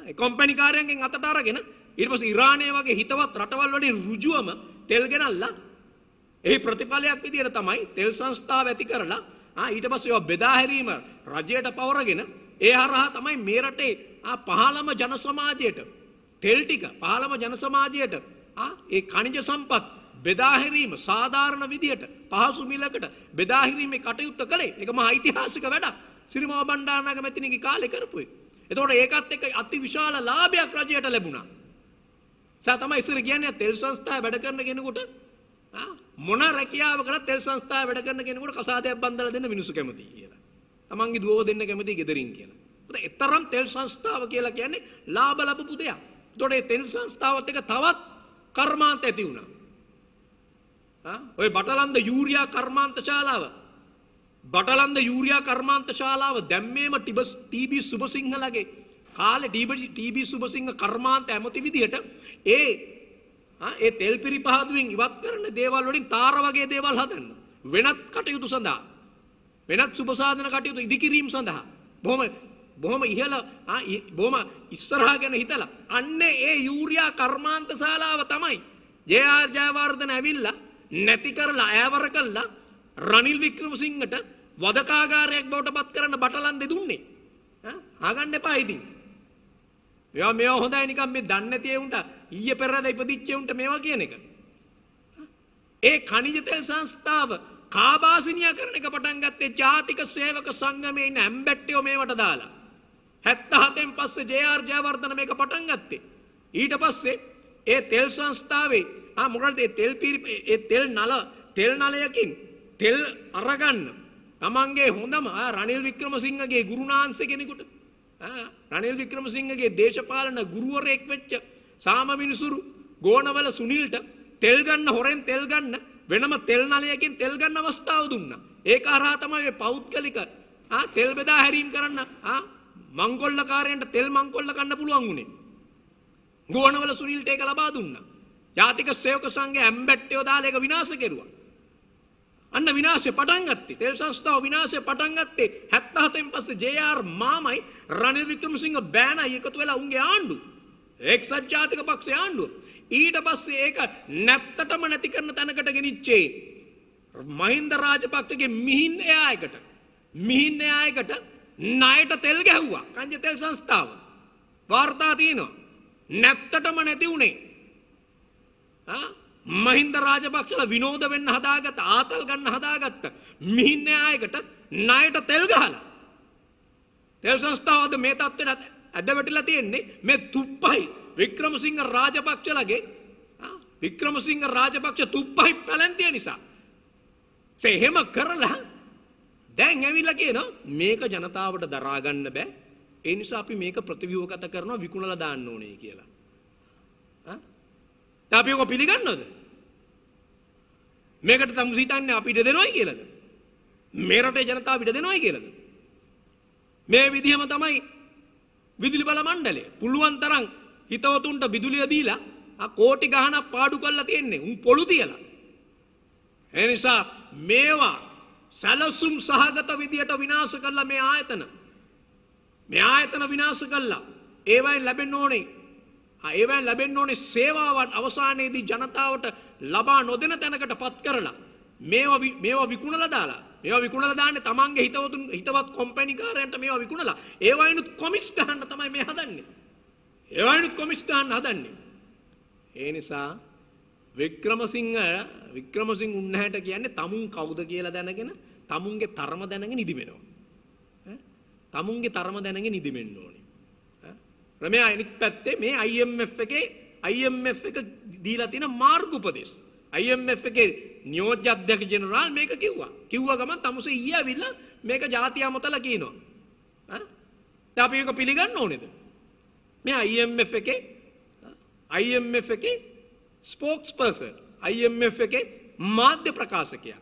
ඒ කම්පැනි කාර්යයන්ගෙන් අතට අරගෙන ඊට පස්සේ ඉරානය වගේ හිතවත් රටවල් වලින් ඍජුවම තෙල් ගෙනල්ලා එහි ප්‍රතිඵලයක් විදියට තමයි තෙල් සංස්ථාව ඇති කරලා ඊට පස්සේ ඒවා බෙදා හැරීම රජයට පවරගෙන ඒ හරහා තමයි මේ රටේ පහළම ජන සමාජයට තෙල් ටික පහළම ජන සමාජයට ඒ ඛනිජ සම්පත් බෙදා හැරීම සාධාරණ විදියට පහසු මිලකට බෙදා හැරීමේ කටයුත්ත කළේ ඒක මහා ඓතිහාසික වැඩක් සිරිමාව බණ්ඩාරනායක මැතිණිගේ කාලේ කරපුවේ එතකොට ඒකත් එක්ක අතිවිශාල ලාභයක් රජයට ලැබුණා සා තමයි ඉස්සර කියන්නේ තෙල් සංස්ථාවේ වැඩ කරන කෙනෙකුට මොන රැකියාව කළත් තෙල් සංස්ථාව වැඩ කරන කෙනෙකුට කසාදයක් බන්දලා දෙන්න මිනිස්සු කැමතියි කියලා. තමන්ගේ දුවව දෙන්න කැමතියි gederin කියලා. ඒතර එතරම් තෙල් සංස්ථාව කියලා කියන්නේ ලාභ ලැබපු දෙයක්. ඒතකොට ඒ තෙල් සංස්ථාවත් එක තවත් කර්මාන්ත ඇති වුණා. ආ ඔය බටලන්ද යූරියා කර්මාන්ත ශාලාව බටලන්ද යූරියා කර්මාන්ත ශාලාව දැම්මේම ටිබස් ටීබී සුබසිංහලගේ කාලේ ටීබී සුබසිංහ කර්මාන්ත ඇමති විදියට ඒ ඒ තෙල් පිරි පහදුවෙන් ඉවත් කරන දේවල් වලින් තාර වගේ දේවල් හදන්න. වෙනත් කටයුතු සඳහා. වෙනත් සුපසාධන කටයුතු ඉදිකිරීම සඳහා. බොහොම බොහොම ඉහළ බොහොම ඉස්සරහා ගැන හිතලා. අන්න ඒ යූරියා කර්මාන්ත ශාලාව තමයි. ජේ.ආර්. ජයවර්ධන ඇවිල්ලා නැති කරලා ඈවර කළා රනිල් වික්‍රමසිංහට වදකාගාරයක් බවට පත් කරන්න බටලන් දෙදුන්නේ. ආගන්න එපා ඉතින්. මේවා මේවා හොඳයි නිකන් මේ දන්නේ නැති ඒුන්ට ඊයේ පෙරේදා ඉපදිච්ච ඒුන්ට මේවා කියන එක. ඒ කණිජ තෙල් සංස්ථාව කාබාසිනියා කරන එක පටන් ගත්තේ ජාතික සේවක සංගමයේ ඉන්න ඇම්බැට්ටියෝ මේවට දාලා. 77න් පස්සේ ජේ.ආර්. ජයවර්ධන මේක පටන් ගත්තේ. ඊට පස්සේ ඒ තෙල් සංස්ථාවේ ආ මොකද ඒ තෙල් පීරි ඒ තෙල් නල තෙල් නලයකින් තෙල් අරගන්න තමන්ගේ හොඳම රනිල් වික්‍රමසිංහගේ ගුරුනාංශ කෙනෙකුට රනිල් වික්‍රමසිංහගේ දේශපාලන ගුරුවරයෙක් වෙච්ච සාම මිනිසුරු ගෝනවල සුනිල්ට තෙල් ගන්න හොරෙන් තෙල් ගන්න වෙනම තෙල් නලයකින් තෙල් ගන්න අවස්ථාව දුන්නා. ඒක අරහා තමයි පෞද්ගලික ආ තෙල් බෙදා හැරීම් කරන්න ආ මංගොල්ලකාරයන්ට තෙල් මංගොල්ල ගන්න පුළුවන් උනේ. ගෝනවල සුනිල්ට ඒක ලබා දුන්නා. ජාතික සේවක සංඝය ඇම්බැට්ටියෝ දාලා ඒක විනාශ කෙරුවා. අන්න විනාශය පටන් ගත්තේ තෙල් සංස්ථාව විනාශය පටන් ගත්තේ 77න් පස්සේ ජේ.ආර්. මාමයි රනිල් වික්‍රමසිංහ බෑනයි එකතු වෙලා උන්ගේ ආණ්ඩුව. එක්සත් ජාතික පක්ෂේ ආණ්ඩුව. ඊට පස්සේ ඒක නැත්තටම නැති කරන තැනකට ගෙනිච්චේ මහින්ද රාජපක්ෂගේ මිහින් එයායකට. මිහින් එයායකට ණයට තෙල් ගැහුවා. කංජ තෙල් සංස්ථාව. වාර්තා තියෙනවා. නැත්තටම නැති උනේ. ආ මහින්ද රාජපක්ෂල විනෝද වෙන්න හදාගත්ත ආතල් ගන්න හදාගත්ත මිහින් න්යායකට ණයට තෙල් ගහලා තෙල් සංස්ථාවද මේ තත්ත්වයට ඇද වැටිලා තියෙන්නේ මේ තුප්පහයි වික්‍රමසිංහ රාජපක්ෂලගේ වික්‍රමසිංහ රාජපක්ෂ තුප්පහයි පැලැන්තිය නිසා ඒ එහෙම කරලා දැන් ඇවිල්ලා කියනවා මේක ජනතාවට දරා ගන්න බෑ ඒ නිසා අපි මේක ප්‍රතිව්‍යුහගත කරනවා විකුණලා දාන්න ඕනේ කියලා අපි ඔක පිළිගන්නවද? මේකට තමුස හිතන්නේ අපි ඉඩ දෙනවයි කියලාද? මේ රටේ ජනතාව ඉඩ දෙනවයි කියලාද? මේ විදිහම තමයි විදුලි බල මණ්ඩලය පුළුවන් තරම් හිතවතුන්ට විදුලිය දීලා ආ කෝටි ගහනක් පාඩු කරලා තියන්නේ උන් පොළු තියලා. ඒ නිසා මේවා සැලසුම් සහගත විදියට විනාශ කරලා මේ ආයතන මේ ආයතන විනාශ කරලා ඒවයින් ලැබෙන්න ඕනේ ඒවැන් ලැබෙන්න ඕනේ සේවාවන් අවසානයේදී ජනතාවට ලබා නොදෙන තැනකට පත් කරලා මේවා මේවා විකුණලා දාලා මේවා විකුණලා දාන්නේ තමන්ගේ හිතවතුන් හිතවත් කොම්පැනිකාරයන්ට මේවා විකුණලා ඒවයිනුත් කොමිස් ගන්න තමයි මේ හදන්නේ ඒවයිනුත් කොමිස් ගන්න හදන්නේ ඒ නිසා වික්‍රමසිංහ වික්‍රමසිංහ උන්නහැට කියන්නේ තමුන් කවුද කියලා දැනගෙන තමුන්ගේ තරම දැනගෙන ඉදිමෙනවා තමුන්ගේ තරම දැනගෙන ඉදිමෙන්න ඕනේ ක්‍රමය අනික් පැත්තේ මේ IMF එකේ IMF එක දීලා තියෙන මාර්ගෝපදේශ IMF එකේ නියෝජ්‍ය අධ්‍යක්ෂ ජෙනරාල් මේක කිව්වා. කිව්වා ගමන් තමුසේ ඊය ඇවිල්ලා මේක ජාතිය අමතලා කියනවා. ඈ? දැන් අපි මේක පිළිගන්න ඕනේද? මේ IMF එකේ IMF එකේ ස්පෝක්ස් පර්සන් IMF එකේ මාධ්‍ය ප්‍රකාශකයා.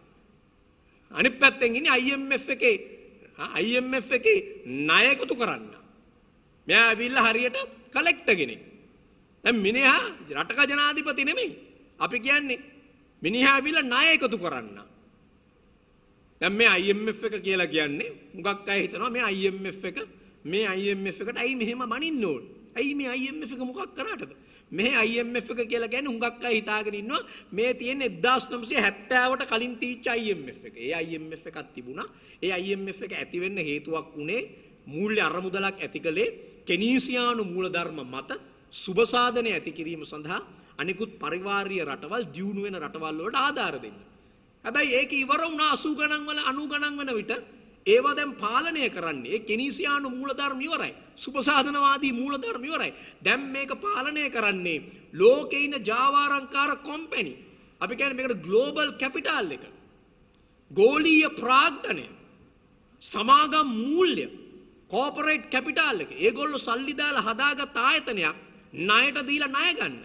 අනිත් පැත්තෙන් ඉන්නේ IMF එකේ IMF එකේ ණය එකතු කරන්න. මෙයා ඇවිල්ලා හරියට කලෙක්ටර් කෙනෙක්. දැන් මිනිහා රටක ජනාධිපති නෙමෙයි. අපි කියන්නේ මිනිහා ඇවිල්ලා ණය එකතු කරන්න. දැන් මේ IMF එක කියලා කියන්නේ මුගක් අය හිතනවා මේ IMF එක මේ IMF එකට ඇයි මෙහෙම මනින්න ඕන? ඇයි මේ IMF එක මොකක් කරාටද? මේ IMF එක කියලා කියන්නේ හුඟක් අය හිතාගෙන ඉන්නවා මේ තියෙන 1970ට කලින් තීච්ච IMF එක. ඒ IMF එකක් තිබුණා. ඒ IMF එක ඇති වෙන්න හේතුවක් උනේ මූල්‍ය අරමුදලක් ඇති කළේ කෙනීසියානු මූලධර්ම මත සුබසාධනය ඇති කිරීම සඳහා අනිකුත් පරිවාර්ය රටවල් දියුණු වෙන රටවල් වලට ආධාර දෙන්න. හැබැයි ඒක ඉවර වුණා 80 ගණන් වල 90 ගණන් වෙන විට ඒවා දැන් පාලනය කරන්නේ කෙනීසියානු මූලධර්ම ඉවරයි. සුබසාධනවාදී මූලධර්ම ඉවරයි. දැන් මේක පාලනය කරන්නේ ලෝකේ ඉන්න ජාවාරංකාර කොම්පැනි. අපි කියන්නේ මේකට ග්ලෝබල් කැපිටල් එක. ගෝලීය ප්‍රාග්ධනය. සමාගම් මූල්‍ය කෝපරේට් කැපිටාල් එක ඒගොල්ලෝ සල්ලි දාලා හදාගත් ආයතනයක් ණයට දීලා ණය ගන්න.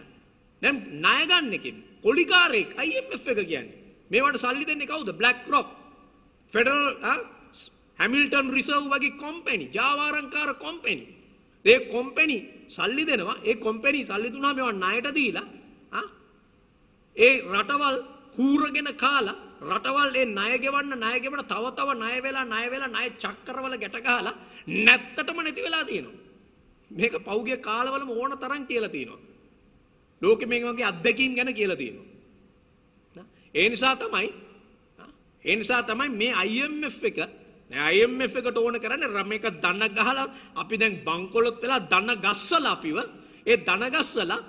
දැන් ණය ගන්න එකෙන් කොලිකාරයෙක් IMF එක කියන්නේ. මේවට සල්ලි දෙන්නේ කවුද? BlackRock. Federal Hamilton Reserve වගේ කොම්පැනි, ජාවාරංකාර කොම්පැනි. ඒ කොම්පැනි සල්ලි දෙනවා. ඒ කොම්පැනි සල්ලි දුන්නා මේවා ණයට දීලා ඒ රටවල් හූරගෙන කාලා රටවල් ඒ ණය ගෙවන්න ණය ගෙවන තව තව ණය වෙලා ණය වෙලා ණය චක්‍රවල ගැට ගහලා නැත්තටම නැති වෙලා තියෙනවා. මේක පෞගේ කාලවලම ඕන තරම් කියලා තියෙනවා. ලෝකෙ මේ වගේ අත්දැකීම් ගැන කියලා තියෙනවා. ඒ නිසා තමයි ඒ නිසා තමයි මේ IMF එක IMF එකට ඕන කරන්නේ රම එක දන ගහලා අපි දැන් බංකොලොත් වෙලා දන ගස්සලා අපිව ඒ දන ගස්සලා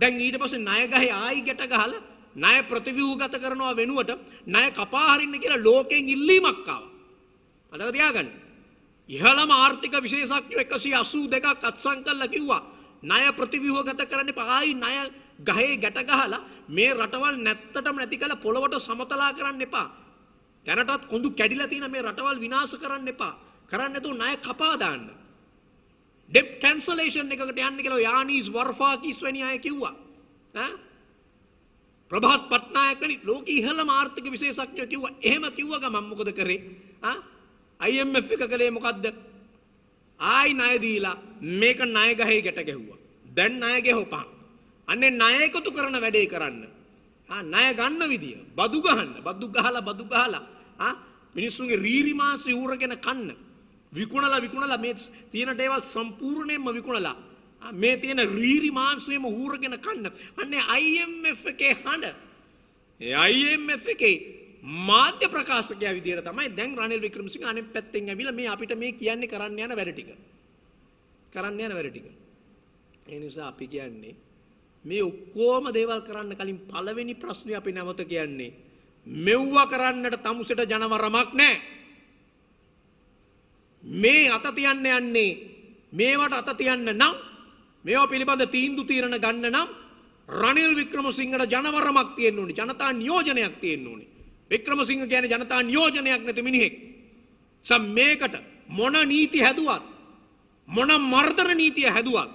දැන් ඊට පස්සේ ණය ගහේ ආයි ගැට ගහලා ණය ප්‍රතිව්‍යුහගත කරනවා වෙනුවට ණය කපා හරින්න කියලා ලෝකෙන් ඉල්ලීමක් ආවා. මතක තියාගන්න. ඉහළම ආර්ථික විශේෂඥයෝ 182ක් අත්සන් කළා කිව්වා ණය ප්‍රතිව්‍යුහගත කරන්න පහයි ණය ගහේ ගැට ගහලා මේ රටවල් නැත්තටම නැති කළ පොළොවට සමතලා කරන්න එපා. දැනටත් කොඳු කැඩිලා තියෙන මේ රටවල් විනාශ කරන්න එපා. කරන්න නැතුව ණය කපා දාන්න. ඩෙප් කැන්සලේෂන් එකකට යන්න කියලා යානීස් වර්ෆා කිස්වැනි අය කිව්වා. ඈ ප්‍රභාත් පට්නායකනි ලෝක ඉහළම ආර්ථික විශේෂඥයෝ කිව්වා. එහෙම කිව්ව ගමන් මොකද කරේ? ආ IMF එක කලේ මොකද්ද? ආයි ණය දීලා මේක ණය ගහේ ගැට ගැහුවා. දැන් ණය ගැහුවා. අන්නේ ණය එකතු කරන වැඩේ කරන්න. ආ ණය ගන්න විදිය. බදු ගහන්න. බදු ගහලා බදු ගහලා ආ මිනිස්සුන්ගේ රීරි මාංශ ඉවුරගෙන කන්න. විකුණලා විකුණලා මේ තියෙන දේවල් සම්පූර්ණයෙන්ම විකුණලා මේ තියෙන රීරි මාංශයම හූරගෙන කන්න. අන්නේ IMF එකේ හඬ. ඒ IMF එකේ මාධ්‍ය ප්‍රකාශකය විදිහට තමයි දැන් රනිල් වික්‍රමසිංහ අනෙක් පැත්තෙන් ඇවිල්ලා මේ අපිට මේ කියන්නේ කරන්න යන වැඩ ටික. කරන්න යන වැඩ ටික. ඒ නිසා අපි කියන්නේ මේ ඔක්කොම දේවල් කරන්න කලින් පළවෙනි ප්‍රශ්නේ අපි නැවත කියන්නේ මෙව්ව කරන්නට තමුසෙට ජනවරමක් නැහැ. මේ අත තියන්න යන්නේ මේවට අත තියන්න නම් මේවා පිළිබඳ තීන්දු තීරණ ගන්න නම් රනිල් වික්‍රමසිංහට ජනවරමක් තියෙන්න ඕනේ. ජනතා නියෝජනයක් තියෙන්න ඕනේ. වික්‍රමසිංහ කියන්නේ ජනතා නියෝජනයක් නැති මිනිහෙක්. සම් මේකට මොන නීති හැදුවත් මොන මර්ධන නීතිය හැදුවත්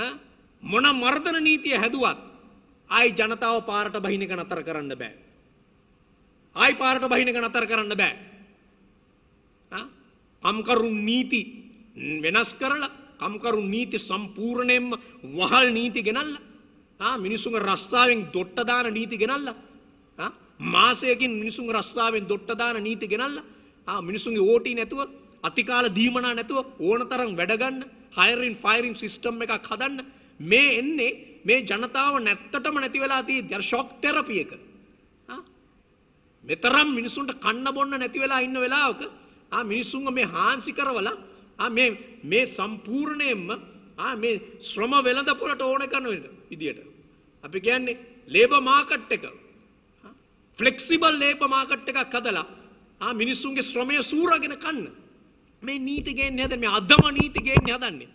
ඈ මොන මර්ධන නීතිය හැදුවත් ආයි ජනතාව පාරට බහින එක නතර කරන්න බෑ. ආයි පාරට බහින එක නතර කරන්න බෑ. ආ කම්කරුන් නීති වෙනස් කරලා කම්කරු නීති සම්පූර්ණයෙන්ම වහල් නීති ගෙනල්ලා මිනිසුන් රස්ථාවෙන් දොට්ටදාන නීති ගෙනල්ලා මාසයකින් මිනිසුන් රස්ථාවෙන් දොට්ටදාන නීති ගෙනල්ලා මිනිසුන්ගේ ඕටි නැතුව අතිකාල දීමනා නැතුව ඕන තරම් වැඩගන්න හයරින් ෆයිරින් සිිස්ටම් එකක් හදන්න මේ එන්නේ මේ ජනතාව නැත්තටම නැති වෙලා තිය දර්ශෝක් තෙරපියක මෙතරම් මිනිසුන්ට කන්න බොන්න නැති වෙලා ඉන්න වෙලාවක මිනිස්සුන්ග මේ හාන්සි කරවලා මේ සම්පූර්ණයෙන්ම මේ ශ්‍රම වෙළඳ පොලට ඕන කරනට විදියට. අපි කියන්නේ ලේබ මාකට් එක ෆලෙක්සිබල් ලේප මාකට් එකක් කදලා මිනිස්සුන්ගේ ශ්‍රමය සූරගෙන කන්න මේ නීතිගේ හැද මේ අදම නීතිගේ හදන්නේ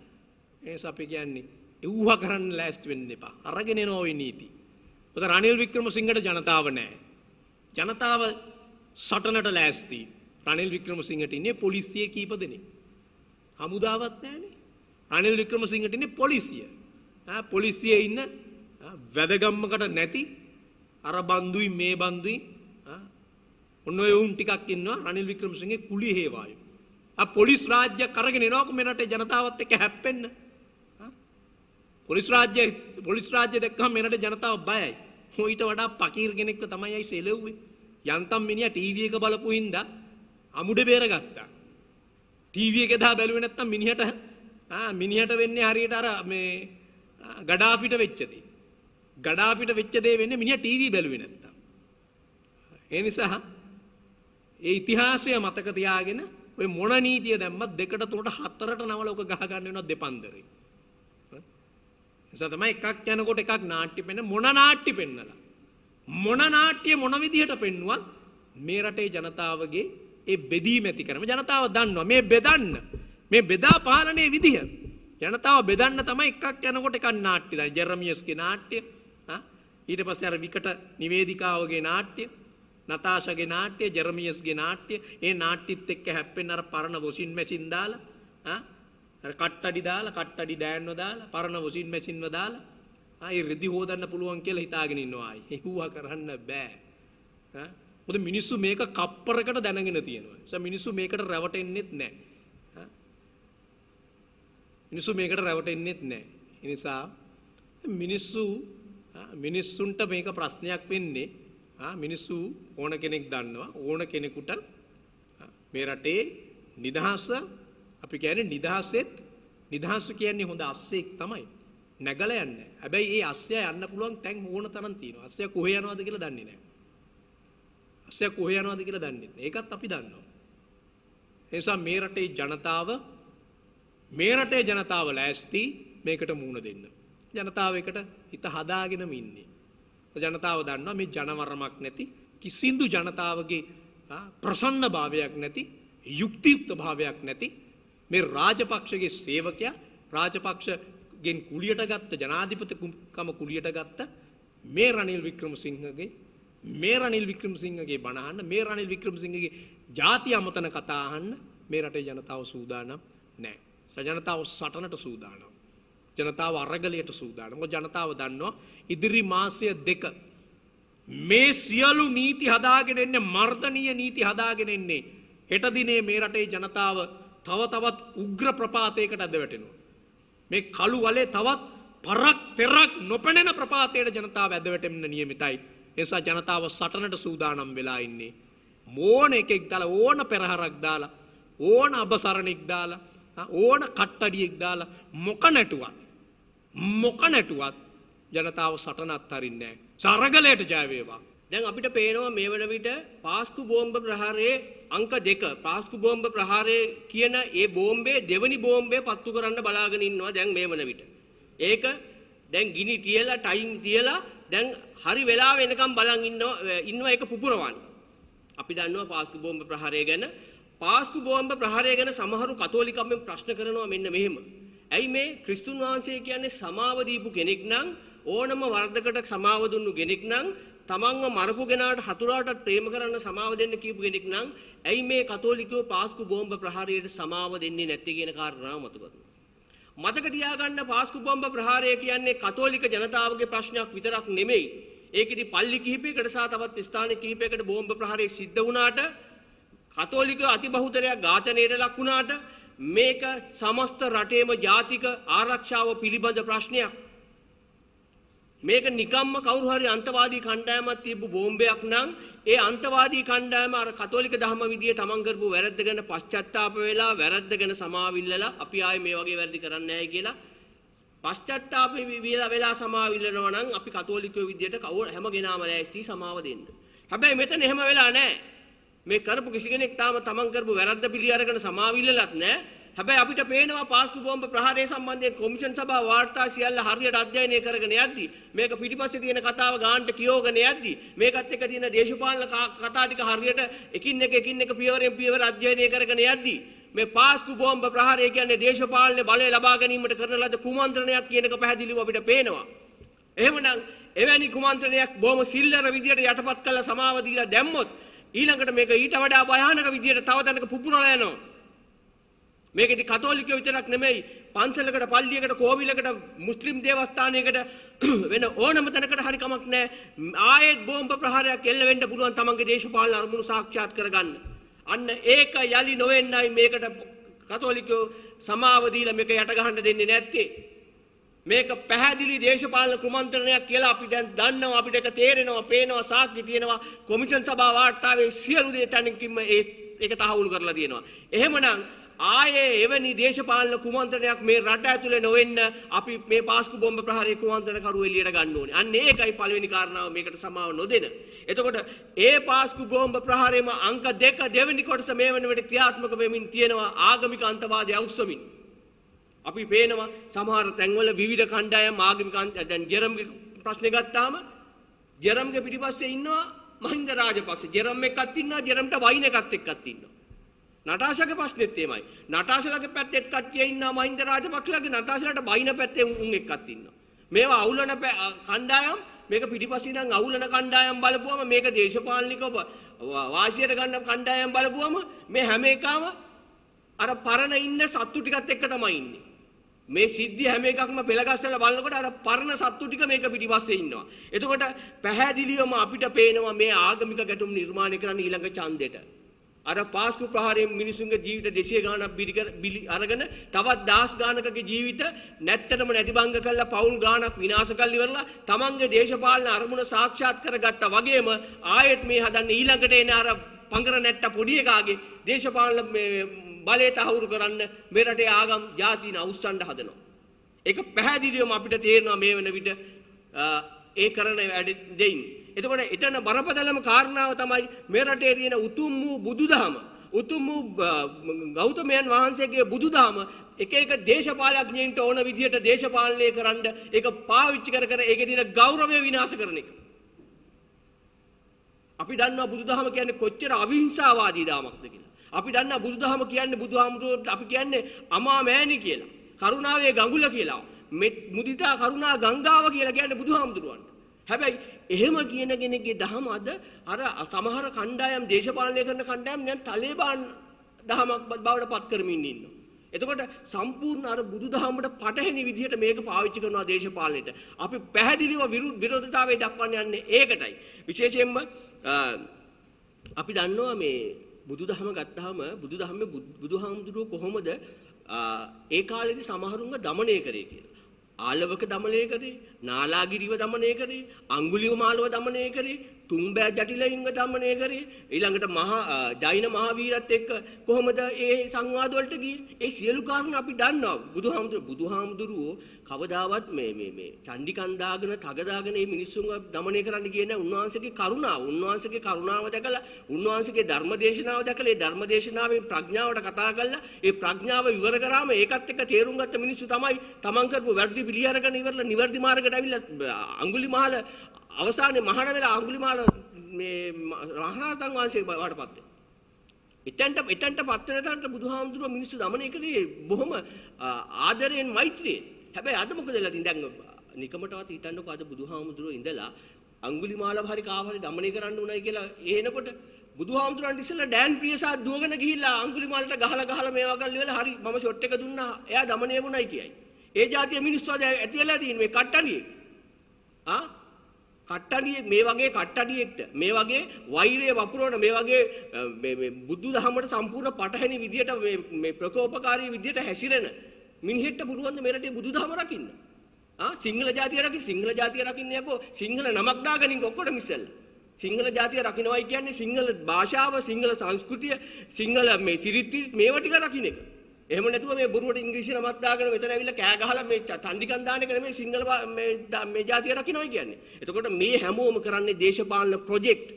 ඒ අපි කියන්නේ එව්හ කරන්න ලෑස්ට වෙන්න එපා අරගෙන නොවයි නීති ොද රනිල් වික්‍රම සිංහට ජනතාව නෑ ජනතාව සටනට ලෑස්ති රනිල් වික්‍රම සිංහට ඉන්නේ පොලිස්සිය කීපදනේ හමුදාවත් නෑනේ අනිල් වික්‍රමසිංහට ඉන්නේ පොලිසිය. පොලිසියේ ඉන්න වැදගම්මකට නැති අර බන්දුයි මේ බන්දුයි ඔන්න ඔය උන් ටිකක් ඉන්නවා රනිල් වික්‍රමසිංහේ කුලි හේවායෝ. ආ පොලිස් රාජ්‍ය කරගෙන එනවාකෝ මේ රටේ ජනතාවත් එක්ක හැප්පෙන්න. පොලිස් රාජ්‍ය පොලිස් රාජ්‍ය දැක්කම මේ රටේ ජනතාව බයයි. ඊට වඩා පකීර් කෙනෙක්ව තමයි අයිසෙ එළෙව්වේ. යන්තම් මිනිහා ටීවී එක බලපු හින්දා අමුඩ බේරගත්තා. ටීවී එක දා බැලුවේ නැත්නම් මිනිහට ආ මිනිහට වෙන්නේ හරියට අර මේ ගඩාෆිට වෙච්ච දේ. ගඩාෆිට වෙච්ච දේ වෙන්නේ මිනිහා ටීවී බැලුවේ නැත්නම්. ඒ නිසා ඒ ඉතිහාසය මතක තියාගෙන ඔය මොන නීතිය දැම්මත් දෙකට තුනට හතරට නවල ඔක ගහ ගන්න වෙනවා දෙපන්දරේ. නිසා තමයි එකක් යනකොට එකක් නාට්‍ය පෙන්න මොන නාට්‍ය පෙන්නලා මොන නාට්‍ය මොන විදිහට පෙන්නුවත් මේ රටේ ජනතාවගේ ඒ බෙදීම ඇති කරම ජනතාව දන්නවා මේ බෙදන්න මේ බෙදා පාලනය විදිහ ජනතාව බෙදන්න තමයි එකක් යනකොට එකක් නාට්‍ය දැන් ජෙරමියස්ගේ නාට්‍ය ඊට පස්සේ අර විකට නිවේදිකාවගේ නාට්‍ය නතාෂගේ නාට්‍ය ජෙරමියස්ගේ නාට්‍ය ඒ නාට්‍යත් එක්ක හැප්පෙන අර පරණ වොසින් මැෂින් දාලා ආ අර කට්ටඩි දාලා කට්ටඩි ඩෑන්ව දාලා පරණ වොසින් මැෂින්ව දාලා ආයි රෙදි හොදන්න පුළුවන් කියලා හිතාගෙන ඉන්නවා ආයි. එහුවා කරන්න බෑ. මොකද මිනිස්සු මේක කප්පරකට දැනගෙන තියෙනවා. ඒ මිනිස්සු මේකට රැවටෙන්නෙත් නැහැ. මිනිස්සු මේකට රැවටෙන්නෙත් නැහැ. ඒ නිසා මිනිස්සු මිනිස්සුන්ට මේක ප්‍රශ්නයක් වෙන්නේ මිනිස්සු ඕන කෙනෙක් දන්නවා ඕන කෙනෙකුට මේ රටේ නිදහස අපි කියන්නේ නිදහසෙත් නිදහස කියන්නේ හොඳ අස්සෙක් තමයි නැගලා යන්නේ. හැබැයි ඒ අස්සය යන්න පුළුවන් තැන් ඕන තරම් තියෙනවා. අස්සය කොහේ යනවද කියලා දන්නේ නැහැ. අක්ෂයක් කොහේ යනවද කියලා දන්නේ නැහැ. ඒකත් අපි දන්නවා. ඒ නිසා මේ රටේ ජනතාව මේ රටේ ජනතාව ලෑස්ති මේකට මුහුණ දෙන්න. ජනතාව එකට හිත හදාගෙනම ඉන්නේ. ජනතාව දන්නවා මේ ජනවරමක් නැති කිසිඳු ජනතාවගේ ප්‍රසන්න භාවයක් නැති යුක්තියුක්ත භාවයක් නැති මේ රාජපක්ෂගේ සේවකයා රාජපක්ෂගෙන් කුලියට ගත්ත ජනාධිපතිකම කුලියට ගත්ත මේ රනිල් වික්‍රමසිංහගේ මේ රනිල් වික්‍රමසිංහගේ බණහන්න මේ රනිල් වික්‍රමසිංහගේ ජාති අමතන කතාහන්න මේ රටේ ජනතාව සූදානම් නෑ. සජනතාව සටනට සූදානම්. ජනතාව අරගලයට සූදානම්. ජනතාව දන්නවා ඉදිරි මාසය දෙක මේ සියලු නීති හදාගෙන එන්නේ මර්ධනීය නීති හදාගෙන එන්නේ හෙට දිනේ මේ රටේ ජනතාව තව තවත් උග්‍ර ප්‍රපාතයකට අද වැටෙනවා. මේ කළු වලේ තවත් පරක් තෙරක් නොපෙනෙන ප්‍රපාතයට ජනතාව ඇද වැටෙන්න නියමිතයි. එසා ජනතාව සටනට සූදානම් වෙලා ඉන්නේ. මෝන එකෙක් දාලා ඕන පෙරහරක් දාලා ඕන අබසරණෙක් දාලා ඕන කට්ටඩියෙක් දාලා මොක නැටුවත් මොක නැටුවත් ජනතාව සටනත් අරින්නේ සරගලයට ජය වේවා. දැන් අපිට පේනවා මේ වන විට පාස්කු බෝම්බ ප්‍රහාරයේ අංක දෙක පාස්කු බෝම්බ ප්‍රහාරයේ කියන ඒ බෝම්බේ දෙවනි බෝම්බේ පත්තු කරන්න බලාගෙන ඉන්නවා දැන් මේ වන විට. ඒක දැන් ගිනි තියලා ටයිම් තියලා දැන් හරි වෙලාව වෙනකම් බලන් ඉන්නවා ඉන්නවා ඒක පුපුරවන්න. අපි දන්නවා පාස්කු බෝම්බ ප්‍රහාරය ගැන පාස්කු බෝම්බ ප්‍රහාරය ගැන සමහරු කතෝලිකම්ෙන් ප්‍රශ්න කරනවා මෙන්න මෙහෙම. ඇයි මේ ක්‍රිස්තුන් වහන්සේ කියන්නේ සමාව දීපු කෙනෙක් නම් ඕනම වර්ධකට සමාව දුන්නු කෙනෙක් නම් තමන්ව මරපු කෙනාට හතුරාටත් ප්‍රේම කරන්න සමාව දෙන්න කියපු කෙනෙක් නම් ඇයි මේ කතෝලිකයෝ පාස්කු බෝම්බ ප්‍රහාරයට සමාව දෙන්නේ නැත්තේ කියන කාරණාව මතක කරගන්න. මතක තියාගන්න පාස්කු බොම්බ ප්‍රහාරය කියන්නේ කතෝලික ජනතාවගේ ප්‍රශ්නයක් විතරක් නෙමෙයි. ඒකෙදි පල්ලි කිහිපයකට සහ තවත් ස්ථාන කිහිපයකට බෝම්බ ප්‍රහාරය සිද්ධ වුණාට කතෝලික අතිබහුතරයක් ඝාතනයට ලක් වුණාට මේක සමස්ත රටේම ජාතික ආරක්ෂාව පිළිබඳ ප්‍රශ්නයක්. මේක නිකම්ම කවුරු හරි අන්තවාදී කණ්ඩායමක් තිබ්බ බෝම්බයක් නම් ඒ අන්තවාදී කණ්ඩායම අර කතෝලික ධර්ම විදිය තමන් කරපු වැරද්ද ගැන පශ්චත්තාප වෙලා වැරද්ද ගැන සමාවිල්ලලා අපි ආයේ මේ වගේ වැරදි කරන්නේ නැහැ කියලා පශ්චත්තාප වෙලා වෙලා සමාවිල්ලනවා නම් අපි කතෝලිකයෝ විදියට කවුරු හැම කෙනාම ලෑස්ති සමාව දෙන්න. හැබැයි මෙතන එහෙම වෙලා නැහැ. මේ කරපු කිසි කෙනෙක් තාම තමන් කරපු වැරද්ද පිළි අරගෙන සමාවිල්ලලත් නැහැ. හැබැයි අපිට පේනවා පාස්කු බෝම්බ ප්‍රහාරය සම්බන්ධයෙන් කොමිෂන් සභාව වාර්තා සියල්ල හරියට අධ්‍යයනය කරගෙන යද්දී මේක පිටිපස්සේ තියෙන කතාව ගානට කියෝගෙන යද්දී මේකත් එක්ක තියෙන දේශපාලන කතා ටික හරියට එකින් එක එකින් එක පියවරෙන් පියවර අධ්‍යයනය කරගෙන යද්දී මේ පාස්කු බෝම්බ ප්‍රහාරය කියන්නේ දේශපාලන බලය ලබා ගැනීමට කරන ලද කුමන්ත්‍රණයක් කියන එක පැහැදිලිව අපිට පේනවා. එහෙමනම් එවැනි කුමන්ත්‍රණයක් බොහොම සිල්ලර විදියට යටපත් කළ සමාව දීලා දැම්මොත් ඊළඟට මේක ඊට වඩා භයානක විදියට තව තැනක පුපුරලා යනවා. මේකෙදි කතෝලිකයෝ විතරක් නෙමෙයි පන්සලකට පල්ලියකට කෝවිලකට මුස්ලිම් දේවස්ථානයකට වෙන ඕනම තැනකට හරි කමක් නැහැ ආයෙත් බෝම්බ ප්‍රහාරයක් එල්ල වෙන්න පුළුවන් තමන්ගේ දේශපාලන අරමුණු සාක්ෂාත් කරගන්න අන්න ඒක යලි නොවෙන්නයි මේකට කතෝලිකයෝ සමාව දීලා මේක යට ගහන්න දෙන්නේ නැත්තේ මේක පැහැදිලි දේශපාලන කුමන්ත්‍රණයක් කියලා අපි දැන් දන්නවා අපිට ඒක තේරෙනවා පේනවා සාක්ෂි තියෙනවා කොමිෂන් සභාව වාර්තාවේ සියලු දේ තැනකින්ම ඒ ඒක තහවුරු කරලා තියෙනවා. එහෙමනම් ආයේ එවැනි දේශපාලන කුමන්ත්‍රණයක් මේ රට ඇතුලේ නොවෙන්න අපි මේ පාස්කු බොම්බ ප්‍රහාරයේ කුමන්ත්‍රණකරුවෝ එළියට ගන්න ඕනේ. අන්න ඒකයි පළවෙනි කාරණාව මේකට සමාව නොදෙන. එතකොට ඒ පාස්කු බොම්බ ප්‍රහාරයේම අංක දෙක දෙවෙනි කොටස මේ වෙනකොට ක්‍රියාත්මක වෙමින් තියෙනවා ආගමික අන්තවාදය අවුස්සමින්. අපි පේනවා සමහර තැන්වල විවිධ කණ්ඩායම් ආගමික දැන් ජෙරම්ගේ ප්‍රශ්නේ ගත්තාම ජෙරම්ගේ පිටිපස්සේ ඉන්නවා මහින්ද රාජපක්ෂ. ජෙරම් එකක් ඉන්නවා ජෙරම්ට වයින් එකක් එක්කත් ඉන්නවා. නටාෂගේ ප්‍රශ්නෙත් එමයයි. නටාෂලගේ පැත්තෙත් කට්ටිය ඉන්නවා මහින්ද රාජපක්ෂලගේ නටාෂලට බයින පැත්තේ උන් එක්කත් ඉන්නවා. මේවා අවුලන කණ්ඩායම් මේක පිටිපස්සේ ඉඳන් අවුලන කණ්ඩායම් බලපුවම මේක දේශපාලනිකව වාසියට ගන්න කණ්ඩායම් බලපුවම මේ හැම එකම අර පරණ ඉන්න සත්තු ටිකත් එක්ක තමයි ඉන්නේ. මේ සිද්ධිය හැම එකක්ම පෙළගස්සලා බලනකොට අර පරණ සත්තු ටික මේක පිටිපස්සේ ඉන්නවා. එතකොට පැහැදිලිවම අපිට පේනවා මේ ආගමික ගැටුම් නිර්මාණය කරන්න ඊළඟ ඡන්දෙට. අර පාස්කු ප්‍රහාරයෙන් මිනිසුන්ගේ ජීවිත 200 ගාණක් බිලි අරගෙන තවත් දහස් ගාණකගේ ජීවිත නැත්තටම නැතිබංග කරලා පවුල් ගාණක් විනාශ කරලා ඉවරලා තමන්ගේ දේශපාලන අරමුණ සාක්ෂාත් කරගත්තා වගේම ආයෙත් මේ හදන්නේ ඊළඟට එන අර පංගර නැට්ට පොඩි එකාගේ දේශපාලන බලය තහවුරු කරන්න මේ රටේ ආගම් ජාතින අවුස්සන්න හදනවා. ඒක පැහැදිලිවම අපිට තේරෙනවා මේ වෙන විට ඒ කරන වැඩ දෙයින් එතකොට එතන බරපතලම කාරණාව තමයි මේ රටේ තියෙන උතුම් වූ බුදුදහම උතුම් වූ ගෞතමයන් වහන්සේගේ බුදුදහම එක එක දේශපාලඥයින්ට ඕන විදිහට දේශපාලනය කරන්න ඒක පාවිච්චි කර කර ඒකේ තියෙන ගෞරවය විනාශ කරන එක. අපි දන්නවා බුදුදහම කියන්නේ කොච්චර අවිහිංසාවාදී දාමක්ද කියලා. අපි දන්නවා බුදුදහම කියන්නේ බුදුහාමුදුරුවෝ අපි කියන්නේ අමා මෑණි කියලා. කරුණාවේ ගඟුල කියලා. මෙත් මුදිතා කරුණා ගංගාව කියලා කියන්නේ බුදුහාමුදුරුවන්ට. හැබැයි එහෙම කියන කෙනෙක්ගේ දහම අද අර සමහර කණ්ඩායම් දේශපාලනය කරන කණ්ඩායම් දැන් තලේබාන් දහමක් බවට පත් කරමින් ඉන්නවා. එතකොට සම්පූර්ණ අර බුදුදහමට පටහැනි විදිහට මේක පාවිච්චි කරනවා දේශපාලනයට. අපි පැහැදිලිව විරුද්ධ විරෝධතාවය දක්වන්න යන්නේ ඒකටයි. විශේෂයෙන්ම අපි දන්නවා මේ බුදුදහම ගත්තාම බුදුදහමේ බුදුහාමුදුරුවෝ කොහොමද ඒ කාලේදී සමහරුන්ව দমনය කරේ කියලා. ආලවක দমনය කරේ, නාලාගිරිව দমনය කරේ, අඟුලිමාලව দমনය කරේ, තුම්බෑ ජටිලයින්ව දමනය කරේ ඊළඟට මහා ජෛන මහාවීරත් එක්ක කොහොමද ඒ සංවාද වලට ගියේ ඒ සියලු කාරණා අපි දන්නවා බුදුහාමුදුරු බුදුහාමුදුරුවෝ කවදාවත් මේ මේ මේ චණ්ඩිකන් දාගෙන තග දාගෙන මේ මිනිස්සුන්ව දමනය කරන්න ගියේ නැහැ උන්වහන්සේගේ කරුණාව උන්වහන්සේගේ කරුණාව දැකලා උන්වහන්සේගේ ධර්මදේශනාව දැකලා ඒ ධර්මදේශනාවෙන් ප්‍රඥාවට කතා කරලා ඒ ප්‍රඥාව ඉවර කරාම ඒකත් එක්ක තේරුම් ගත්ත මිනිස්සු තමයි තමන් කරපු වැරදි පිළි අරගෙන ඉවරලා නිවැරදි මාර්ගයට අවිල්ලා අඟුලි මහල අවසානයේ මහාන වෙලා අඟුලිමාල මේ රහතන් වහන්සේ බවටපත් වෙනවා. එතෙන්ට එතෙන්ටපත් වෙන තැනට බුදුහාමුදුරුව මිනිස්සු দমনය කරේ බොහොම ආදරයෙන් මෛත්‍රියෙන්. හැබැයි අද මොකද වෙලා තින් දැන් නිකමටවත් හිතන්නකෝ අද බුදුහාමුදුරුව ඉඳලා අඟුලිමාලව හරි කාව හරි দমনය කරන්න උනායි කියලා එහෙනකොට බුදුහාමුදුරන්ට ඉස්සෙල්ලා ඩෑන් පියසා දුවගෙන ගිහිල්ලා අඟුලිමාලට ගහලා ගහලා මේවා කරලා ඉවරලා හරි මම ෂොට් එක දුන්නා. එයා দমনය වුණයි කියයි. ඒ જાතිය මිනිස්සු අද ඇති වෙලා තියෙන මේ කට්ටනියේ. ආ කට්ටඩියෙක් මේ වගේ කට්ටඩියෙක්ට මේ වගේ වෛරය වපුරවන මේ වගේ මේ බුදුදහමට සම්පූර්ණ පටහැනි විදියට මේ මේ ප්‍රකෝපකාරී විදියට හැසිරෙන මිනිහෙක්ට පුළුවන් ද මේ රටේ බුදුදහම රකින්න? ආ සිංහල ජාතිය රකින්න සිංහල ජාතිය රකින්න යකෝ සිංහල නමක් දාගනින් ඔක්කොටම ඉස්සෙල්ලා සිංහල ජාතිය රකින්නවයි කියන්නේ සිංහල භාෂාව සිංහල සංස්කෘතිය සිංහල මේ සිරිත් මේ වටික රකින්න එක. එහෙම නැතුව මේ බොරුවට ඉංග්‍රීසි නමක් දාගෙන මෙතන ඇවිල්ලා කෑ ගහලා මේ තණ්ඩිකන් දාන එක නෙමෙයි සිංහල මේ මේ ජාතිය රකින්නයි කියන්නේ. එතකොට මේ හැමෝම කරන්නේ දේශපාලන ප්‍රොජෙක්ට්.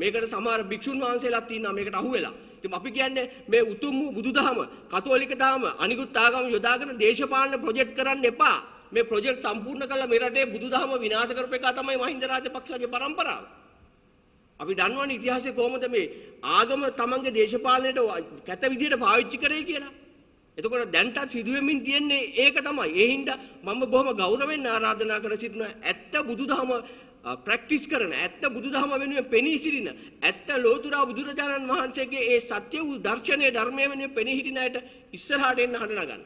මේකට සමහර භික්ෂුන් වහන්සේලාත් ඉන්නවා මේකට අහු වෙලා. ඉතින් අපි කියන්නේ මේ උතුම් වූ බුදුදහම, කතෝලික දහම, අනිකුත් ආගම් යොදාගෙන දේශපාලන ප්‍රොජෙක්ට් කරන්න එපා. මේ ප්‍රොජෙක්ට් සම්පූර්ණ කළා මේ රටේ බුදුදහම විනාශ කරපු එක තමයි මහින්ද රාජපක්ෂගේ පරම්පරාව. අපි දන්නවනේ ඉතිහාසයේ කොහොමද මේ ආගම තමන්ගේ දේශපාලනයට කැත විදියට පාවිච්චි කරේ කියලා. එතකොට දැන්ටත් සිදුවෙමින් තියෙන්නේ ඒක තමයි. ඒ හින්දා මම බොහොම ගෞරවයෙන් ආරාධනා කර සිටිනවා ඇත්ත බුදුදහම ප්‍රැක්ටිස් කරන ඇත්ත බුදුදහම වෙනුවෙන් පෙනී සිටින ඇත්ත ලෝතුරා බුදුරජාණන් වහන්සේගේ ඒ සත්‍ය වූ දර්ශනීය ධර්මයේ වෙනුවෙන් පෙනී සිටින අයට ඉස්සරහට එන්න හඳුනා ගන්න.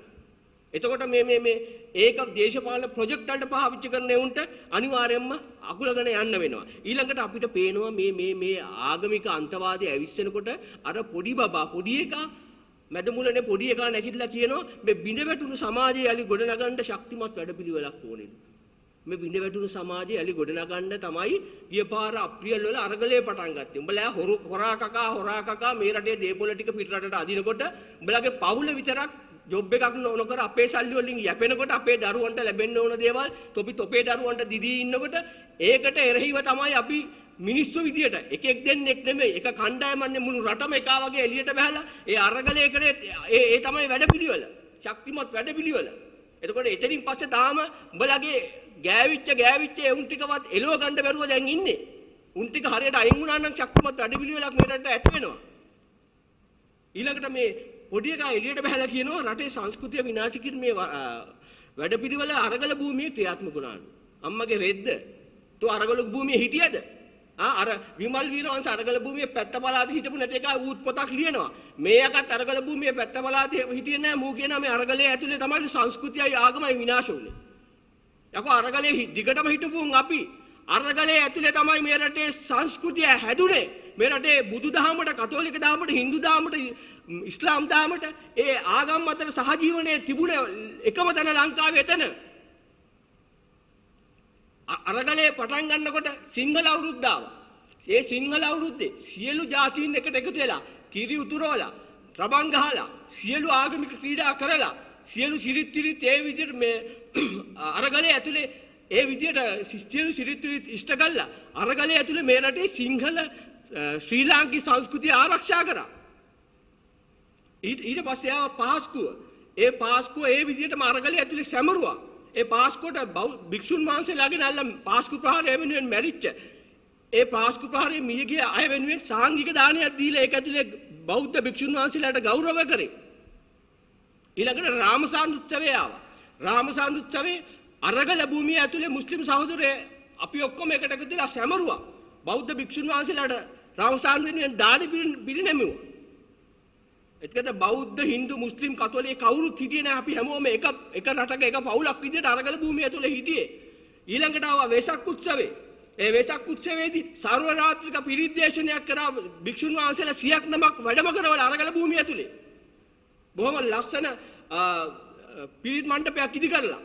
එතකොට මේ මේ මේ ඒක දේශපාලන ප්‍රොජෙක්ට් වලට පාවිච්චි කරන උන්ට අනිවාර්යයෙන්ම අකුලගෙන යන්න වෙනවා. ඊළඟට අපිට පේනවා මේ මේ මේ ආගමික අන්තවාදය ඇවිස්සෙනකොට අර පොඩි බබා පොඩි එකා මැද මුලනේ පොඩි එකා නැගිටලා කියනවා මේ බිඳ වැටුණු සමාජය යලි ගොඩනගන්න ශක්තිමත් වැඩපිළිවෙලක් ඕනෙලු. මේ බිඳ වැටුණු සමාජය යලි ගොඩනගන්න තමයි ගියපාර අප්‍රියල් වල අරගලේ පටන් ගත්තේ. උඹලා හොරා කකා හොරා කකා මේ රටේ දේපොළ ටික පිට රටට අදිනකොට උඹලාගේ පවුල විතරක් ජොබ් එකක් නොකර අපේ සල්ලි වලින් යැපෙනකොට අපේ දරුවන්ට ලැබෙන්න ඕන දේවල් තොපි තොපේ දරුවන්ට දිදී ඉන්නකොට ඒකට එරෙහිව තමයි අපි මිනිස්සු විදියට එකෙක් දෙන්නෙක් නෙමෙයි එක කණ්ඩායමන්නේ මුළු රටම එකා වගේ එළියට බහලා ඒ අරගලේ කරේ ඒ ඒ තමයි වැඩපිළිවෙල ශක්තිමත් වැඩපිළිවෙල එතකොට එතනින් පස්සේ තාම උඹලගේ ගෑවිච්ච ගෑවිච්ච එවුන් ටිකවත් එලුව ගන්න බැරුව දැන් ඉන්නේ උන් ටික හරියට අයින් වුණා නම් ශක්තිමත් වැඩපිළිවෙලක් මේ රටට ඇති වෙනවා ඊළඟට මේ පොඩි එකා එළියට බහලා කියනවා රටේ සංස්කෘතිය විනාශ කිරීම මේ වැඩපිළිවෙල අරගල භූමියේ ක්‍රියාත්මක වුණාලු. අම්මගේ රෙද්ද. තෝ අරගල භූමියේ හිටියද? ආ අර විමල් වීරවංශ අරගල භූමියේ පැත්ත පළාතේ හිටපු නැති එකා ඌත් පොතක් ලියනවා. මේකත් අරගල භූමියේ පැත්ත පළාතේ හිටියේ නැහැ. මූ කියනවා මේ අරගලයේ ඇතුලේ තමයි සංස්කෘතියයි ආගමයි විනාශ වුනේ. යකෝ අරගලයේ දිගටම හිටපු අපි අරගලේ ඇතුලේ තමයි මේ රටේ සංස්කෘතිය හැදුනේ. මේ රටේ බුදුදහමට, කතෝලික දහමට, Hindu දහමට, ඉස්ලාම් දහමට ඒ ආගම් අතර සහජීවනයේ තිබුණ එකම තැන ලංකාවේ එතන. අරගලේ පටන් ගන්නකොට සිංහල අවුරුද්දාව. ඒ සිංහල අවුරුද්දේ සියලු ජාතීන් එකට එකතු වෙලා කිරි උතුරවලා, රබන් ගහලා, සියලු ආගමික ක්‍රීඩා කරලා, සියලු සිරිත් ත්‍රිත් ඒ විදිහට මේ අරගලේ ඇතුලේ ඒ විදිහට සිස්තියන සිරිතුරිත් ඉෂ්ට කළා. අරගලේ ඇතුළේ මේ රටේ සිංහල ශ්‍රී ලාංකික සංස්කෘතිය ආරක්ෂා කරා. ඊට පස්සේ ආව පාස්කුව. ඒ පාස්කුව ඒ විදිහටම අරගලේ ඇතුළේ සැමරුවා. ඒ පාස්කුවට භික්ෂුන් වහන්සේලාගෙන අල්ල පාස්කු ප්‍රහාරය වෙනුවෙන් මැරිච්ච. ඒ පාස්කු ප්‍රහාරයේ මිය ගිය අය වෙනුවෙන් සාංගික දානයක් දීලා ඒක ඇතුළේ බෞද්ධ භික්ෂුන් වහන්සේලාට ගෞරව කරේ. ඊළඟට රාමසාන්දුත්සවය ආවා. රාමසාන්දුත්සවේ අරගල භූමිය ඇතුලේ මුස්ලිම් සහෝදරය අපි ඔක්කොම එකට එකතු වෙලා සැමරුවා. බෞද්ධ භික්ෂුන් වහන්සේලාට රාමසාන් වෙනුවෙන් දානි පිරිනැමුවා. එතකට බෞද්ධ Hindu මුස්ලිම් කතෝලික කවුරුත් හිටියේ නැහැ අපි හැමෝම එක එක රටක එක පවුලක් විදිහට අරගල භූමිය ඇතුලේ හිටියේ. ඊළඟට ආවා වෙසක් උත්සවේ. ඒ වෙසක් උත්සවයේදී සර්ව රාත්‍රික පිරිද්දේශනයක් කරා භික්ෂුන් වහන්සේලා 100ක් නමක් වැඩම කරවලා අරගල භූමිය ඇතුලේ. බොහොම ලස්සන පිරිත් මණ්ඩපයක් ඉදි කරලා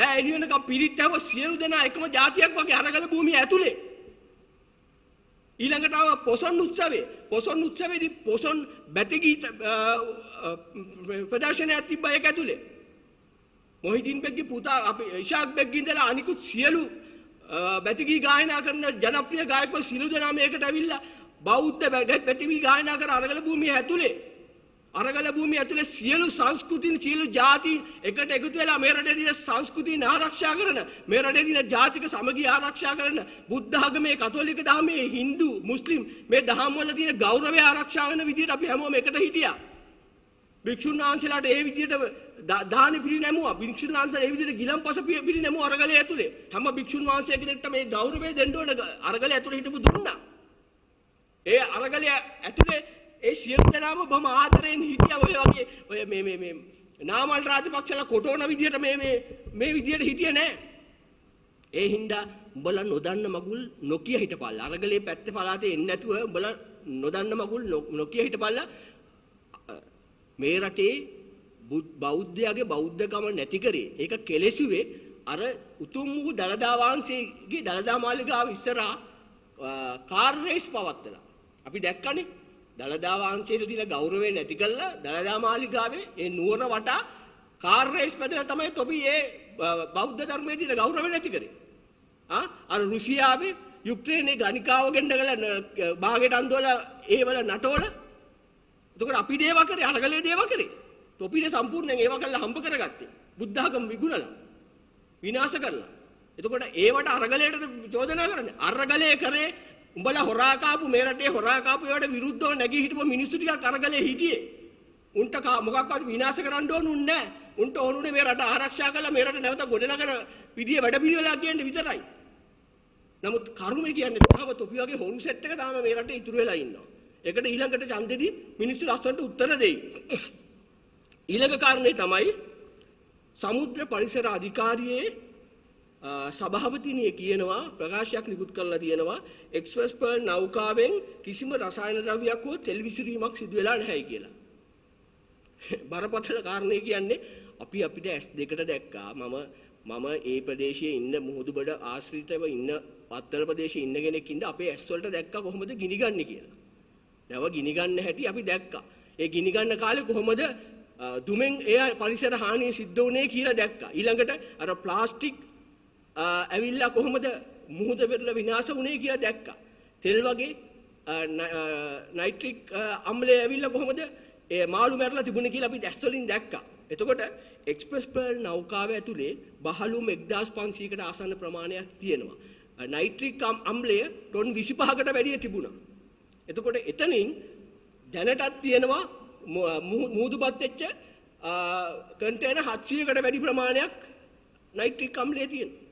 රෑ එළි වෙනකම් පිරිත් ඇහුව සියලු දෙනා එකම જાතියක් වගේ අරගල භූමිය ඇතුලේ ඊළඟට ආව පොසොන් උත්සවය පොසොන් උත්සවයේදී පොසොන් බැති ගීත ප්‍රදර්ශනයක් තිබ්බා ඒක ඇතුලේ මොහිදින් බෙග්ගේ පුතා අපි ඉෂාක් බෙග්ගේ ඉඳලා අනිකුත් සියලු බැතිගී ගායනා කරන ජනප්‍රිය ගායකයෝ සියලු දෙනා මේකට ඇවිල්ලා බෞද්ධ බැතිගී ගායනා කර අරගල භූමිය ඇතුලේ අරගල භූමිය ඇතුලේ සියලු සංස්කෘතින් සියලු ಜಾති එකට එකතු වෙලා මේ රටේ දින සංස්කෘතින් ආරක්ෂා කරන මේ රටේ දින ජාතික සමගිය ආරක්ෂා කරන බුද්ධ ආගමේ කතෝලික දහමේ Hindu මුස්ලිම් මේ දහම් වල තියෙන ගෞරවය ආරක්ෂා වෙන විදිහට අපි හැමෝම එකට හිටියා භික්ෂුන් වහන්සේලාට ඒ විදිහට දාන පිරිනැමුවා භික්ෂුන් වහන්සේලා ඒ විදිහට ගිලම්පස පිරිනැමුවා අරගලයේ ඇතුලේ හැම භික්ෂුන් වහන්සේ කෙනෙක්ට මේ ගෞරවය දෙන්න ඕන අරගලයේ ඇතුලේ හිටපු දුන්නා ඒ අරගලය ඇතුලේ ඒ සියලු දෙනාම බොහොම ආදරෙන් හිටියා ඔය වගේ ඔය මේ මේ මේ නාමල් රාජපක්ෂලා කොටෝන විදියට මේ මේ මේ විදියට හිටියේ නෑ. ඒ හින්දා උඹලා නොදන්න මගුල් නොකිය හිටපල්ලා. අරගලේ පැත්තේ පළාතේ එන්නේ නැතුව උඹලා නොදන්න මගුල් නොකිය හිටපල්ලා මේ රටේ බෞද්ධයාගේ බෞද්ධකම නැති කරේ. ඒක කෙලෙසුවේ අර උතුම් වූ දළදා වහන්සේගේ දළදා මාලිගාව ඉස්සරහා කාර් රේස් පවත්තලා. අපි දැක්කනේ දළදා වහන්සේට දීලා ගෞරවය නැති කළා දළදා මාලිගාවේ ඒ නුවර වටා කාර් රේස් පැදලා තමයි තොපි ඒ බෞද්ධ ධර්මයේ දීලා ගෞරවය නැති කරේ. ආ අර රුසියාවේ යුක්‍රේනයේ ගණිකාව ගෙන්නගලා භාගයට අන්දවලා ඒවල නටවල එතකොට අපි දේව කරේ අරගලේ දේව කරේ. තොපිනේ සම්පූර්ණයෙන් ඒව කළා හම්බ කරගත්තේ. බුද්ධ ධර්ම විගුණලා විනාශ කළා. එතකොට ඒවට අරගලයට චෝදනා කරන්නේ අරගලයේ කරේ උඹලා හොරා කාපු මේ රටේ හොරා කාපු ඒවට විරුද්ධව නැගී හිටපු මිනිස්සු ටික කරගලේ හිටියේ. උන්ට මොකක්වත් විනාශ කරන්න ඕනුන් නැහැ. උන්ට ඕනුනේ මේ රට ආරක්ෂා කරලා මේ රට නැවත ගොඩනගන විදිය වැඩ පිළිවෙලක් ගේන්න විතරයි. නමුත් කර්මය කියන්නේ තාම තොපි වගේ හොරු සෙට් එක තාම මේ රටේ ඉතුරු වෙලා ඉන්නවා. ඒකට ඊළඟට ඡන්දෙදී මිනිස්සු ලස්සනට උත්තර දෙයි. ඊළඟ කාරණේ තමයි සමුද්‍ර පරිසර අධිකාරියේ සභාපතිනිය කියනවා ප්‍රකාශයක් නිකුත් කරලා තියෙනවා එක්ස්ප්‍රස් පර්ල් නෞකාවෙන් කිසිම රසායන ද්‍රව්‍යයක් හෝ තෙල් විසිරීමක් සිදු වෙලා නැහැ කියලා. බරපතල කාරණේ කියන්නේ අපි අපිට ඇස් දෙකට දැක්කා මම මම ඒ ප්‍රදේශයේ ඉන්න මුහුදුබඩ ආශ්‍රිතව ඉන්න අත්තල ප්‍රදේශයේ ඉන්න කෙනෙක් ඉඳ අපේ ඇස් වලට දැක්කා කොහොමද ගිනි ගන්න කියලා. නැව ගිනි ගන්න හැටි අපි දැක්කා. ඒ ගිනි ගන්න කාලේ කොහොමද දුමෙන් එයා පරිසර හානිය සිද්ධ වුණේ කියලා දැක්කා. ඊළඟට අර ප්ලාස්ටික් ඇවිල්ලා කොහොමද මුහුද වෙරළ විනාශ වුණේ කියලා දැක්කා. තෙල් වගේ නයිට්‍රික් අම්ලය ඇවිල්ලා කොහොමද ඒ මාළු මැරලා තිබුණේ කියලා අපි දැස් වලින් දැක්කා. එතකොට එක්ස්ප්‍රස් පර්ල් නෞකාව ඇතුලේ බහලුම් 1500කට ආසන්න ප්‍රමාණයක් තියෙනවා. නයිට්‍රික් අම්ලය ටොන් 25කට වැඩිය තිබුණා. එතකොට එතනින් දැනටත් තියෙනවා මුහුදුපත් වෙච්ච කන්ටේනර් 700කට වැඩි ප්‍රමාණයක් නයිට්‍රික් අම්ලය තියෙනවා.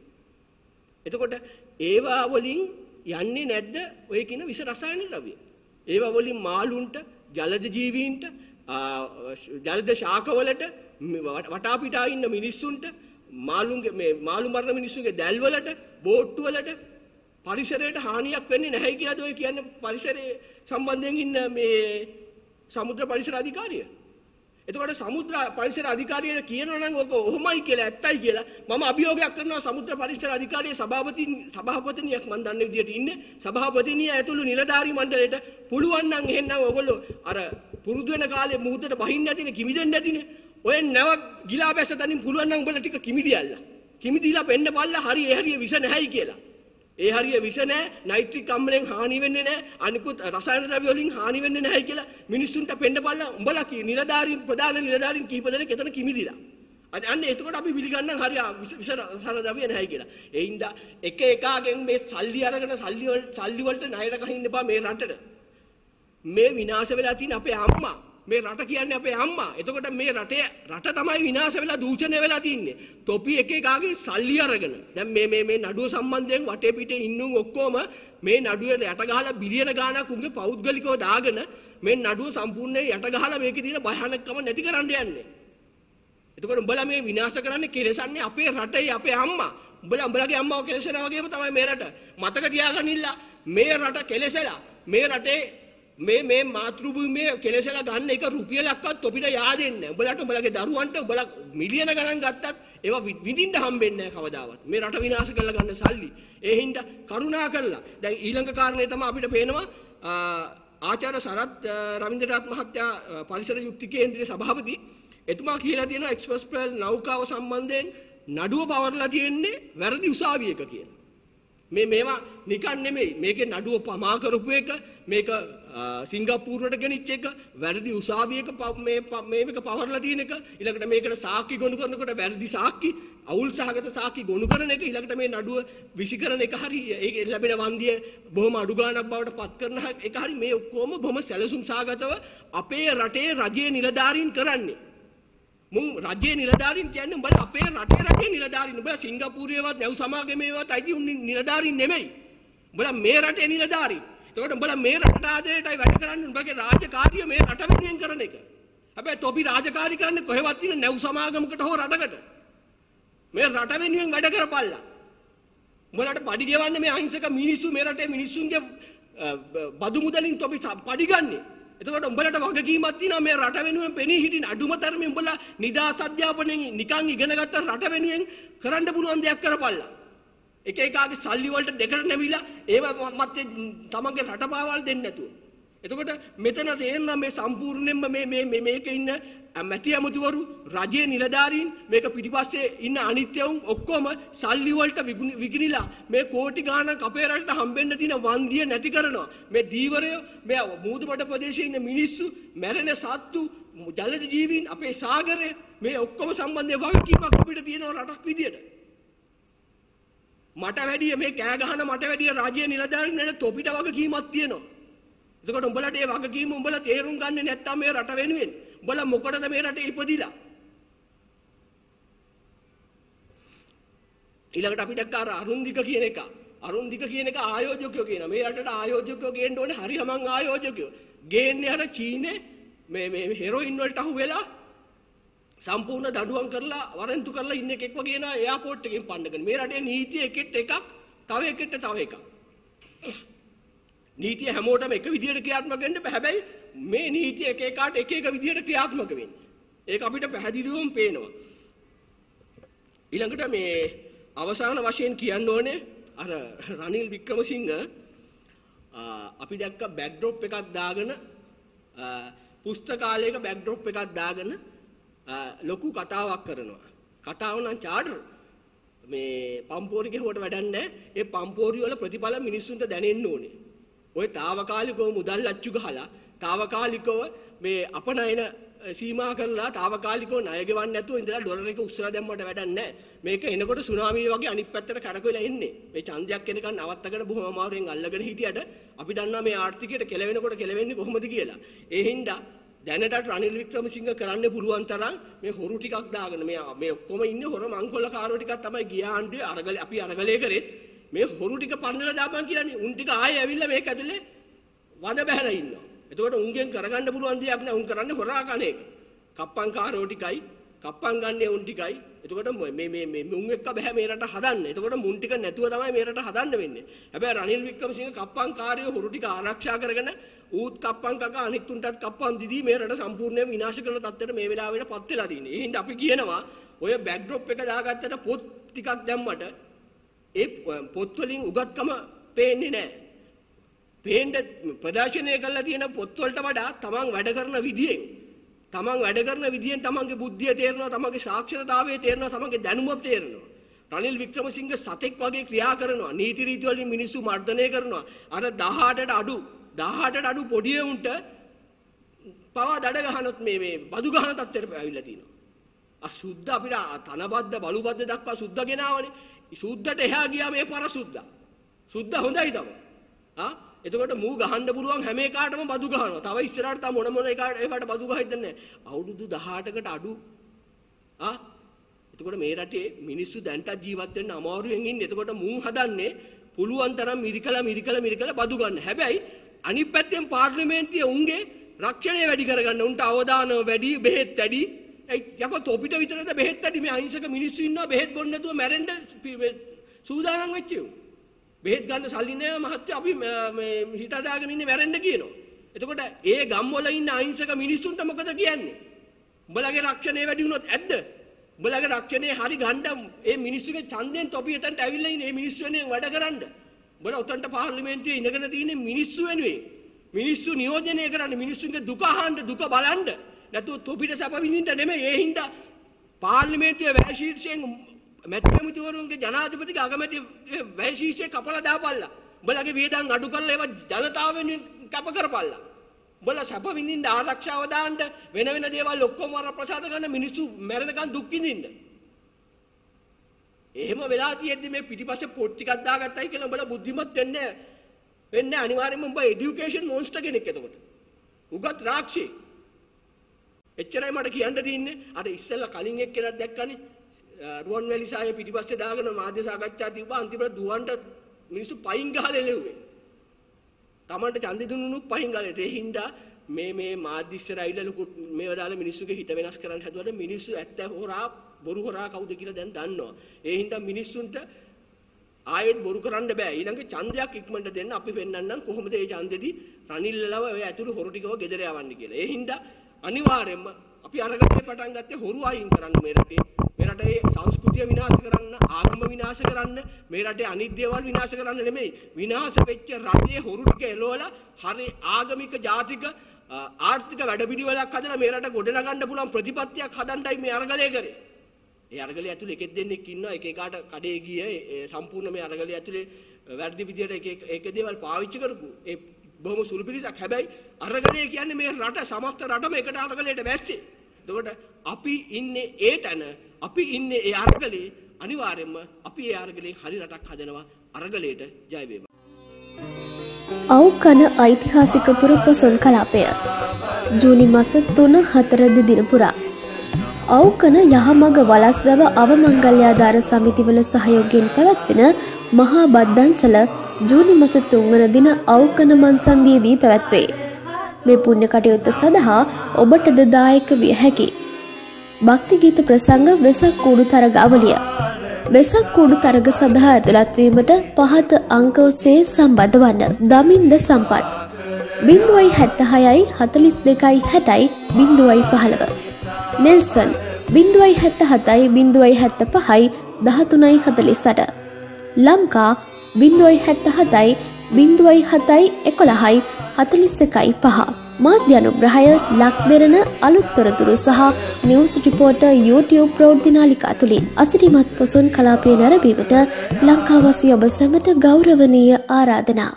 එතකොට ඒවා වලින් යන්නේ නැද්ද ඔය කියන විස රසායන ද්‍රව්‍ය? ඒවා වලින් මාළුන්ට, ජලජ ජීවීන්ට, ජලද ශාකවලට වටා පිටා ඉන්න මිනිස්සුන්ට මාළුන්ගේ මේ මාළු මරන මිනිස්සුන්ගේ දැල්වලට, බෝට්ටුවලට පරිසරයට හානියක් වෙන්නේ නැහැ කියලාද ඔය කියන්නේ පරිසරයේ සම්බන්ධයෙන් ඉන්න මේ සමුද්‍ර පරිසර අධිකාරිය? එතකොට සමුද්‍ර පරිසර අධිකාරියට කියනවා නම් ඔක ඔහොමයි කියලා ඇත්තයි කියලා මම අභියෝගයක් කරනවා සමුද්‍ර පරිසර අධිකාරියේ සභාපති සභාපතිනියක් මම දන්න විදියට ඉන්නේ සභාපතිනිය ඇතුළු නිලධාරි මණ්ඩලයට පුළුවන් නම් එහෙනම් ඔයගොල්ලෝ අර පුරුදු වෙන කාලේ මුහුදට බහින්න ඇතිනේ කිමිදෙන්න ඇතිනේ ඔය නැව ගිලා බැස තනින් පුළුවන් නම් උඹලා ටික කිමිදියල්ලා කිමිදිලා පෙන්න බලලා හරි ඒ හරිය විස නැහැයි කියලා ඒ හරිය විෂ නැහැ නයිට්‍රික් අම්ලයෙන් හානි වෙන්නේ නැහැ අනිකුත් රසායන ද්‍රව්‍ය වලින් හානි වෙන්නේ නැහැ කියලා මිනිස්සුන්ට පෙන්න බලලා උඹලා කී නිලධාරීන් ප්‍රධාන නිලධාරීන් කීප දෙනෙක් එතන කිමිදිලා අන්න අන්න එතකොට අපි පිළිගන්නම් හරිය විෂ රසායන ද්‍රව්‍ය නැහැ කියලා ඒ හින්දා එක එකාගෙන් මේ සල්ලි අරගෙන සල්ලි වලට සල්ලි වලට ණයට ගහින්න එපා මේ රටට මේ විනාශ වෙලා තියෙන අපේ අම්මා මේ රට කියන්නේ අපේ අම්මා. එතකොට මේ රටේ රට තමයි විනාශ වෙලා දූෂණය වෙලා තින්නේ. තොපි එක එකාගේ සල්ලි අරගෙන. දැන් මේ මේ මේ නඩුව සම්බන්ධයෙන් වටේ පිටේ ඉන්නුන් ඔක්කොම මේ නඩුවේ යට ගහලා බිලියන ගාණක් උන්ගේ පෞද්ගලිකව දාගෙන මේ නඩුව සම්පූර්ණයෙන් යට ගහලා මේකේ තියෙන භයානකම නැති කරන්න යන්නේ. එතකොට උඹලා මේ විනාශ කරන්නේ කෙලසන්නේ අපේ රටේ අපේ අම්මා. උඹලා උඹලගේ අම්මාව කෙලසෙනා වගේම තමයි මේ රට. මතක තියාගන්න ඉල්ලා මේ රට කෙලසලා මේ රටේ මේ මේ මාතෘභූමියේ කෙලෙසලා ගන්න එක රුපියලක්වත් ඔබිට yaadෙන්නේ නැහැ. උඹලට උඹලගේ දරුවන්ට උඹලා මිලියන ගණන් ගත්තත් ඒවා විඳින්න හම්බෙන්නේ නැහැ කවදාවත්. මේ රට විනාශ කරලා ගන්න සල්ලි. ඒ හින්දා කරුණා කරලා දැන් ඊළඟ කාරණේ තමයි අපිට පේනවා ආචාර්ය සරත් රවින්ද්‍රනාත් මහත්තයා පරිසර යුක්ති කේන්ද්‍රයේ සභාපති එතුමා කියලා තියෙනවා එක්ස්ප්‍රස් ප්‍රල් නෞකාව සම්බන්ධයෙන් නඩුව පවර්ලා තියෙන්නේ වැරදි උසාවියක කියලා. මේ මේවා නිකන් නෙමෙයි. මේකේ නඩුව පමා කරපු එක මේක සිංගපූරුවට ගෙනිච්ච එක වැරදි උසාවියක මේ මේක පවරලා තියෙන එක ඊළඟට මේකට සාක්ෂි ගොනු කරනකොට වැරදි සාක්ෂි අවුල් සහගත සාක්ෂි ගොනු කරන එක ඊළඟට මේ නඩුව විසිකරන එක හරි ඒක ලැබෙන වන්දිය බොහොම අඩු ගාණක් බවට පත් කරන එක හරි මේ ඔක්කොම බොහොම සැලසුම් සහගතව අපේ රටේ රජයේ නිලධාරීන් කරන්නේ මුන් රජයේ නිලධාරීන් කියන්නේ උඹලා අපේ රටේ රජයේ නිලධාරීන් උඹලා සිංගප්පූරුවේවත් නැව් සමාගමේවත් අයිති උන් නිලධාරීන් නෙමෙයි උඹලා මේ රටේ නිලධාරීන් එතකොට උඹලා මේ රට ආදරයටයි වැඩ කරන්නේ උඹගේ රාජකාරිය මේ රට වෙනුවෙන් කරන එක. හැබැයි තොපි රාජකාරී කරන්නේ කොහෙවත් තියෙන නැව් සමාගමකට හෝ රටකට. මේ රට වෙනුවෙන් වැඩ කරපල්ලා. උඹලට පඩි ගෙවන්නේ මේ අහිංසක මිනිස්සු මේ රටේ මිනිස්සුන්ගේ බදු මුදලින් තොපි පඩි ගන්නෙ. එතකොට උඹලට වගකීමක් තියෙනවා මේ රට වෙනුවෙන් පෙනී හිටින් අඩුම තරමේ උඹලා නිදාස් අධ්‍යාපනයෙන් නිකන් ඉගෙනගත්ත රට වෙනුවෙන් කරන්න පුළුවන් දෙයක් කරපල්ලා. එක එකාගේ සල්ලි වලට දෙකට නැවිලා ඒව මත් තමන්ගේ රටපාවල් දෙන්නේ නැතුව. එතකොට මෙතන තේරෙනවා මේ සම්පූර්ණයෙන්ම මේ මේ මේක ඉන්න මැති ඇමතිවරු රජයේ නිලධාරීන් මේක පිටිපස්සේ ඉන්න අනිත්‍යවුන් ඔක්කොම සල්ලි වලට විකිනිලා මේ කෝටි ගාණක් අපේ රටට හම්බෙන්න තියෙන වන්දිය නැති කරනවා. මේ දීවරය මේ මූදුබඩ ප්‍රදේශයේ ඉන්න මිනිස්සු මැරෙන සත්තු ජලජ ජීවීන් අපේ සාගරය මේ ඔක්කොම සම්බන්ධයෙන් වගකීමක් අපිට තියෙනවා රටක් විදියට. මට වැඩිය මේ කෑ ගහන මට වැඩිය රාජ්‍ය නිලධාරීන්ට තොපිට වගකීමක් තියෙනවා. එතකොට උඹලට ඒ වගකීම උඹලා තේරුම් ගන්නේ නැත්තම් මේ රට වෙනුවෙන් උඹලා මොකටද මේ රටේ ඉපදිලා? ඊළඟට අපිට අර අරුන්දික කියන එක අරුන්දික කියන එක ආයෝජකයෝ කියන මේ රටට ආයෝජකයෝ ගේන්න ඕනේ හරි හමං ආයෝජකයෝ ගේන්නේ අර චීනේ මේ මේ හෙරොයින් වලට අහු වෙලා සම්පූර්ණ දඬුවම් කරලා වරෙන්තු කරලා ඉන්න එකෙක් වගේ නා එයාපෝට් එකෙන් පන්නගෙන මේ රටේ නීතිය එකෙට එකක් තව එකෙට තව එකක් නීතිය හැමෝටම එක විදියට ක්‍රියාත්මක වෙන්න බෑ හැබැයි මේ නීතිය එක එකට එක එක විදියට ක්‍රියාත්මක වෙන්නේ ඒක අපිට පැහැදිලිවම පේනවා ඊළඟට මේ අවසාන වශයෙන් කියන්න ඕනේ අර රනිල් වික්‍රමසිංහ අපි දැක්ක බැක්ඩ්‍රොප් එකක් දාගෙන පුස්තකාලයක බැක්ඩ්‍රොප් එකක් දාගෙන ලොකු කතාවක් කරනවා. කතාව නම් චාඩර් මේ පම්පෝරිගේ හොට වැඩන්නේ ඒ පම්පෝරිය වල ප්‍රතිඵල මිනිස්සුන්ට දැනෙන්න ඕනේ. ඔය తాවකාලිකව මුදල් අච්චු ගහලා తాවකාලිකව මේ අපනයන සීමා කරලා తాවකාලිකව ණය ගෙවන්න නැතුව ඉඳලා ඩොලර් එක උස්සලා දැම්මට වැඩන්නේ මේක එනකොට සුනාමිය වගේ අනිත් පැත්තට කරකවිලා එන්නේ. මේ ඡන්දයක් එනකන් නවත්තගෙන බොහොම අමාරුවෙන් අල්ලගෙන හිටියට අපි දන්නවා මේ ආර්ථිකයට කෙලවෙනකොට කෙලවෙන්නේ කොහොමද කියලා. ඒ හින්දා දැනටත් රනිල් වික්‍රමසිංහ කරන්න පුළුවන් තරම් මේ හොරු ටිකක් දාගෙන මේ මේ ඔක්කොම ඉන්නේ හොර මංකොල්ලකාරෝ ටිකක් තමයි ගියා ආණ්ඩුවේ අරගල අපි අරගලේ කරෙත් මේ හොරු ටික පන්නලා දාපන් කියලානේ උන් ටික ආයෙ ඇවිල්ලා මේක ඇතුලේ වඳ බහැලා ඉන්නවා එතකොට උන්ගෙන් කරගන්න පුළුවන් දෙයක් නෑ උන් කරන්නේ හොරා කණ එක කප්පංකාරෝ ටිකයි කප්පන් ගන්නේ උන් ටිකයි. එතකොට මේ මේ මේ මුන් එක්ක බෑ මේ රට හදන්න. එතකොට මුන් ටික නැතුව තමයි මේ රට හදන්න වෙන්නේ. හැබැයි රනිල් වික්‍රමසිංහ කප්පන් කාර්යය හොරු ටික ආරක්ෂා කරගෙන ඌත් කප්පන් කක අනිත් උන්ටත් කප්පන් දිදී මේ රට සම්පූර්ණයෙන් විනාශ කරන තත්ත්වයට මේ වෙලාවට පත් වෙලා තියෙන්නේ. ඒ හින්දා අපි කියනවා ඔය බෑක්ඩ්‍රොප් එක දාගත්තට පොත් ටිකක් දැම්මට ඒ පොත් වලින් උගත්කම පේන්නේ නැහැ. පේන්න ප්‍රදර්ශනය කරලා තියෙන පොත් වලට වඩා තමන් වැඩ කරන විදියෙන් තමන් වැඩ කරන විදියෙන් තමන්ගේ බුද්ධිය තේරෙනවා, තමන්ගේ සාක්ෂරතාවය තේරෙනවා, තමන්ගේ දැනුම තේරෙනවා. රනිල් වික්‍රමසිංහ සතෙක් වගේ ක්‍රියා කරනවා. නීති රීති වලින් මිනිස්සු මර්ධනය කරනවා. අර 18ට අඩු 18ට අඩු පොඩි උන්ට පවා දඩ ගහනොත් මේ මේ බදු ගහන තත්ත්වයට ඇවිල්ලා තිනවා. අසුද්ධ අපිට තනබද්ද බලුබද්ද දක්වා සුද්ධ ගෙනාවනේ. සුද්ධට එහා ගියා මේ පරසුද්ධ. සුද්ධ හොඳයි තමයි. ආ එතකොට මූ ගහන්න පුළුවන් හැම එකටම බදු ගහනවා. තව ඉස්සරහට තව මොන මොන එකට ඒකට බදු ගහින්ද නැහැ. අවුරුදු 18කට අඩු ආ එතකොට මේ රටේ මිනිස්සු දැන්ටත් ජීවත් වෙන්න අමාරුවෙන් ඉන්නේ. එතකොට මූ හදන්නේ පුළුවන් තරම් මිරිකලා මිරිකලා මිරිකලා බදු ගන්න. හැබැයි අනිත් පැත්තෙන් පාර්ලිමේන්තුවේ උන්ගේ රක්ෂණය වැඩි කරගන්න උන්ට අවදානම වැඩි බෙහෙත් වැඩි ඒ යකෝ තොපිට විතරද බෙහෙත් වැඩි මේ අහිංසක මිනිස්සු ඉන්නවා බෙහෙත් බොන්නේ නැතුව මැරෙන්න සූදානම් වෙච්චියෝ බෙහෙත් ගන්න සල්ලි නැහැ මහත්තයෝ අපි මේ හිත හදාගෙන ඉන්නේ මැරෙන්න කියනවා. එතකොට ඒ ගම්වල ඉන්න අහිංසක මිනිස්සුන්ට මොකද කියන්නේ? උඹලගේ රක්ෂණය වැඩි වුණොත් ඇද්ද? උඹලගේ රක්ෂණය හරි ගන්න මේ මිනිස්සුගේ ඡන්දයෙන් තොපි එතනට ඇවිල්ලා ඉන්නේ මේ මිනිස්සු වෙනුවෙන් වැඩ කරන්න. උඹලා උතන්ට පාර්ලිමේන්තුවේ ඉඳගෙන තියෙන්නේ මිනිස්සු වෙනුවෙන්. මිනිස්සු නියෝජනය කරන්න මිනිස්සුන්ගේ දුක අහන්න දුක බලන්න. නැතුව තොපිට සැප විඳින්න නෙමෙයි. ඒ හින්දා පාර්ලිමේන්තුවේ වැය ශීර්ෂයෙන් මැතිතුමතුවරුන්ගේ ජනාධිපතිගේ අගමැති වැය ශීෂය කපලා දාපල්ලා. උඹලගේ වියදම් අඩු කරලා ඒවා ජනතාව වෙනුවෙන් කැප කරපල්ලා. උඹලා සැප විඳින්න ආරක්ෂාව දාන්න වෙන වෙන දේවල් ඔක්කොම අර ප්‍රසාද ගන්න මිනිස්සු මැරෙනකන් දුක් විඳින්න. එහෙම වෙලා තියෙද්දි මේ පිටිපස්සේ පොත් ටිකක් දාගත්තයි කියලා උඹලා බුද්ධිමත් වෙන්නේ වෙන්නේ අනිවාර්යයෙන්ම උඹ এডুকেෂන් මොන්ස්ටර් කෙනෙක් එතකොට. උගත් රාක්ෂේ. එච්චරයි මට කියන්න තියෙන්නේ. අර ඉස්සෙල්ලා කලින් එක්කෙනෙක් දැක්කනේ රුවන්වැලි සාය පිටිපස්සේ දාගෙන මාධ්‍ය සාකච්ඡා තිබ්බා අන්තිමට දුවන්ට මිනිස්සු පයින් ගහලා එළෙව්වේ. Tamanට ඡන්දෙ දුන්නුනු පයින් ගහලා ඒ හින්දා මේ මේ මාධ්‍ය ඉස්සර ඇවිල්ලා ලොකු මේවා දාලා මිනිස්සුගේ හිත වෙනස් කරන්න හැදුවද මිනිස්සු ඇත්ත හොරා බොරු හොරා කවුද කියලා දැන් දන්නවා. ඒ හින්දා මිනිස්සුන්ට ආයෙත් බොරු කරන්න බෑ. ඊළඟ ඡන්දයක් ඉක්මනට දෙන්න අපි පෙන්වන්නම් කොහොමද මේ ඡන්දෙදි රනිල්ලලව ඔය ඇතුළු හොරු ටිකව ගෙදර යවන්නේ කියලා. ඒ හින්දා අනිවාර්යයෙන්ම අපි අරගත්තේ පටන් ගත්තේ හොරු අයින් කරන්න මේ රටේ. මේ රටේ සංස්කෘතිය විනාශ කරන්න, ආගම විනාශ කරන්න, මේ රටේ අනිත් දේවල් විනාශ කරන්න නෙමෙයි. විනාශ වෙච්ච රටේ හොරු ටික එලවලා හරි ආගමික, ජාතික, ආර්ථික වැඩපිළිවෙලක් හදලා මේ රට ගොඩනගන්න පුළුවන් ප්‍රතිපත්තියක් හදන්නයි මේ අරගලය කරේ. ඒ අරගලය ඇතුලේ එකෙක් දෙන්නෙක් ඉන්නවා එක එකාට කඩේ ගිය සම්පූර්ණ මේ අරගලය ඇතුලේ වැරදි විදියට එක එක දේවල් පාවිච්චි කරපු ඒ බොහොම සුළු පිරිසක්. හැබැයි අරගලය කියන්නේ මේ රට සමස්ත රටම එකට අරගලයට වැස්සේ. එතකොට අපි ඉන්නේ ඒ තැන අපි ඉන්නේ ඒ අරගලේ අනිවාර්යයෙන්ම අපි ඒ අරගලෙන් හරි රටක් හදනවා අරගලයට ජය වේවා. අවකන ඓතිහාසික පුරපොසොන් කලාපය ජූනි මස 3 4 දින පුරා අවකන යහමඟ වලස්ගව අවමංගල්‍යාධාර සමිතිවල සහයෝගයෙන් පැවැත්වෙන මහා බද්දන්සල ජූනි මස 3 වන දින අවකන මන්සන්දියේදී පැවැත්වේ. මේ පුුණ්‍ය කටයුත්ත සඳහා ඔබට දදායක විය හැකි. භක්තිගීත ප්‍රසංග වෙසක් කූඩු තරග අවලිය. වෙසක් කූඩු තරග සඳහා ඇතුළත්වීමට පහත අංක ඔස්සේ සම්බධ වන්න දමින්ද සම්පත්. බින්දුවයි හැත්තහයයි හතලිස් දෙකයි හැටයි බින්දුවයි පහළව. නෙල්සන් බින්දුවයි හැත්ත හතයි බින්දුවයි හැත්ත පහයි දහතුනයි හතලිසට. ලංකා බින්දුවයි හැත්ත හතයි බින්දුවයි හතයි එකොළහයි හතලිස්සකයි පහ. මාධ්‍යනුග්‍රහය ලක් දෙරන අලුත්තොරතුරු සහ නිවස් රිපෝට YouTube ප්‍රෞද්ධනාලිකා තුළින් අසිරිමත් පොසුන් කලාපය නැරබීමට ලංකාවසි ඔබ සැමට ගෞරවනීය ආරාධනා.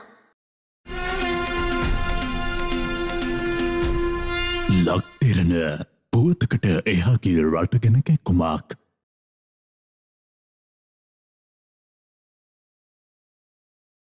ලක්තෙරණ පුවතකට එහාගේ රටගෙන කැක්කුමක්.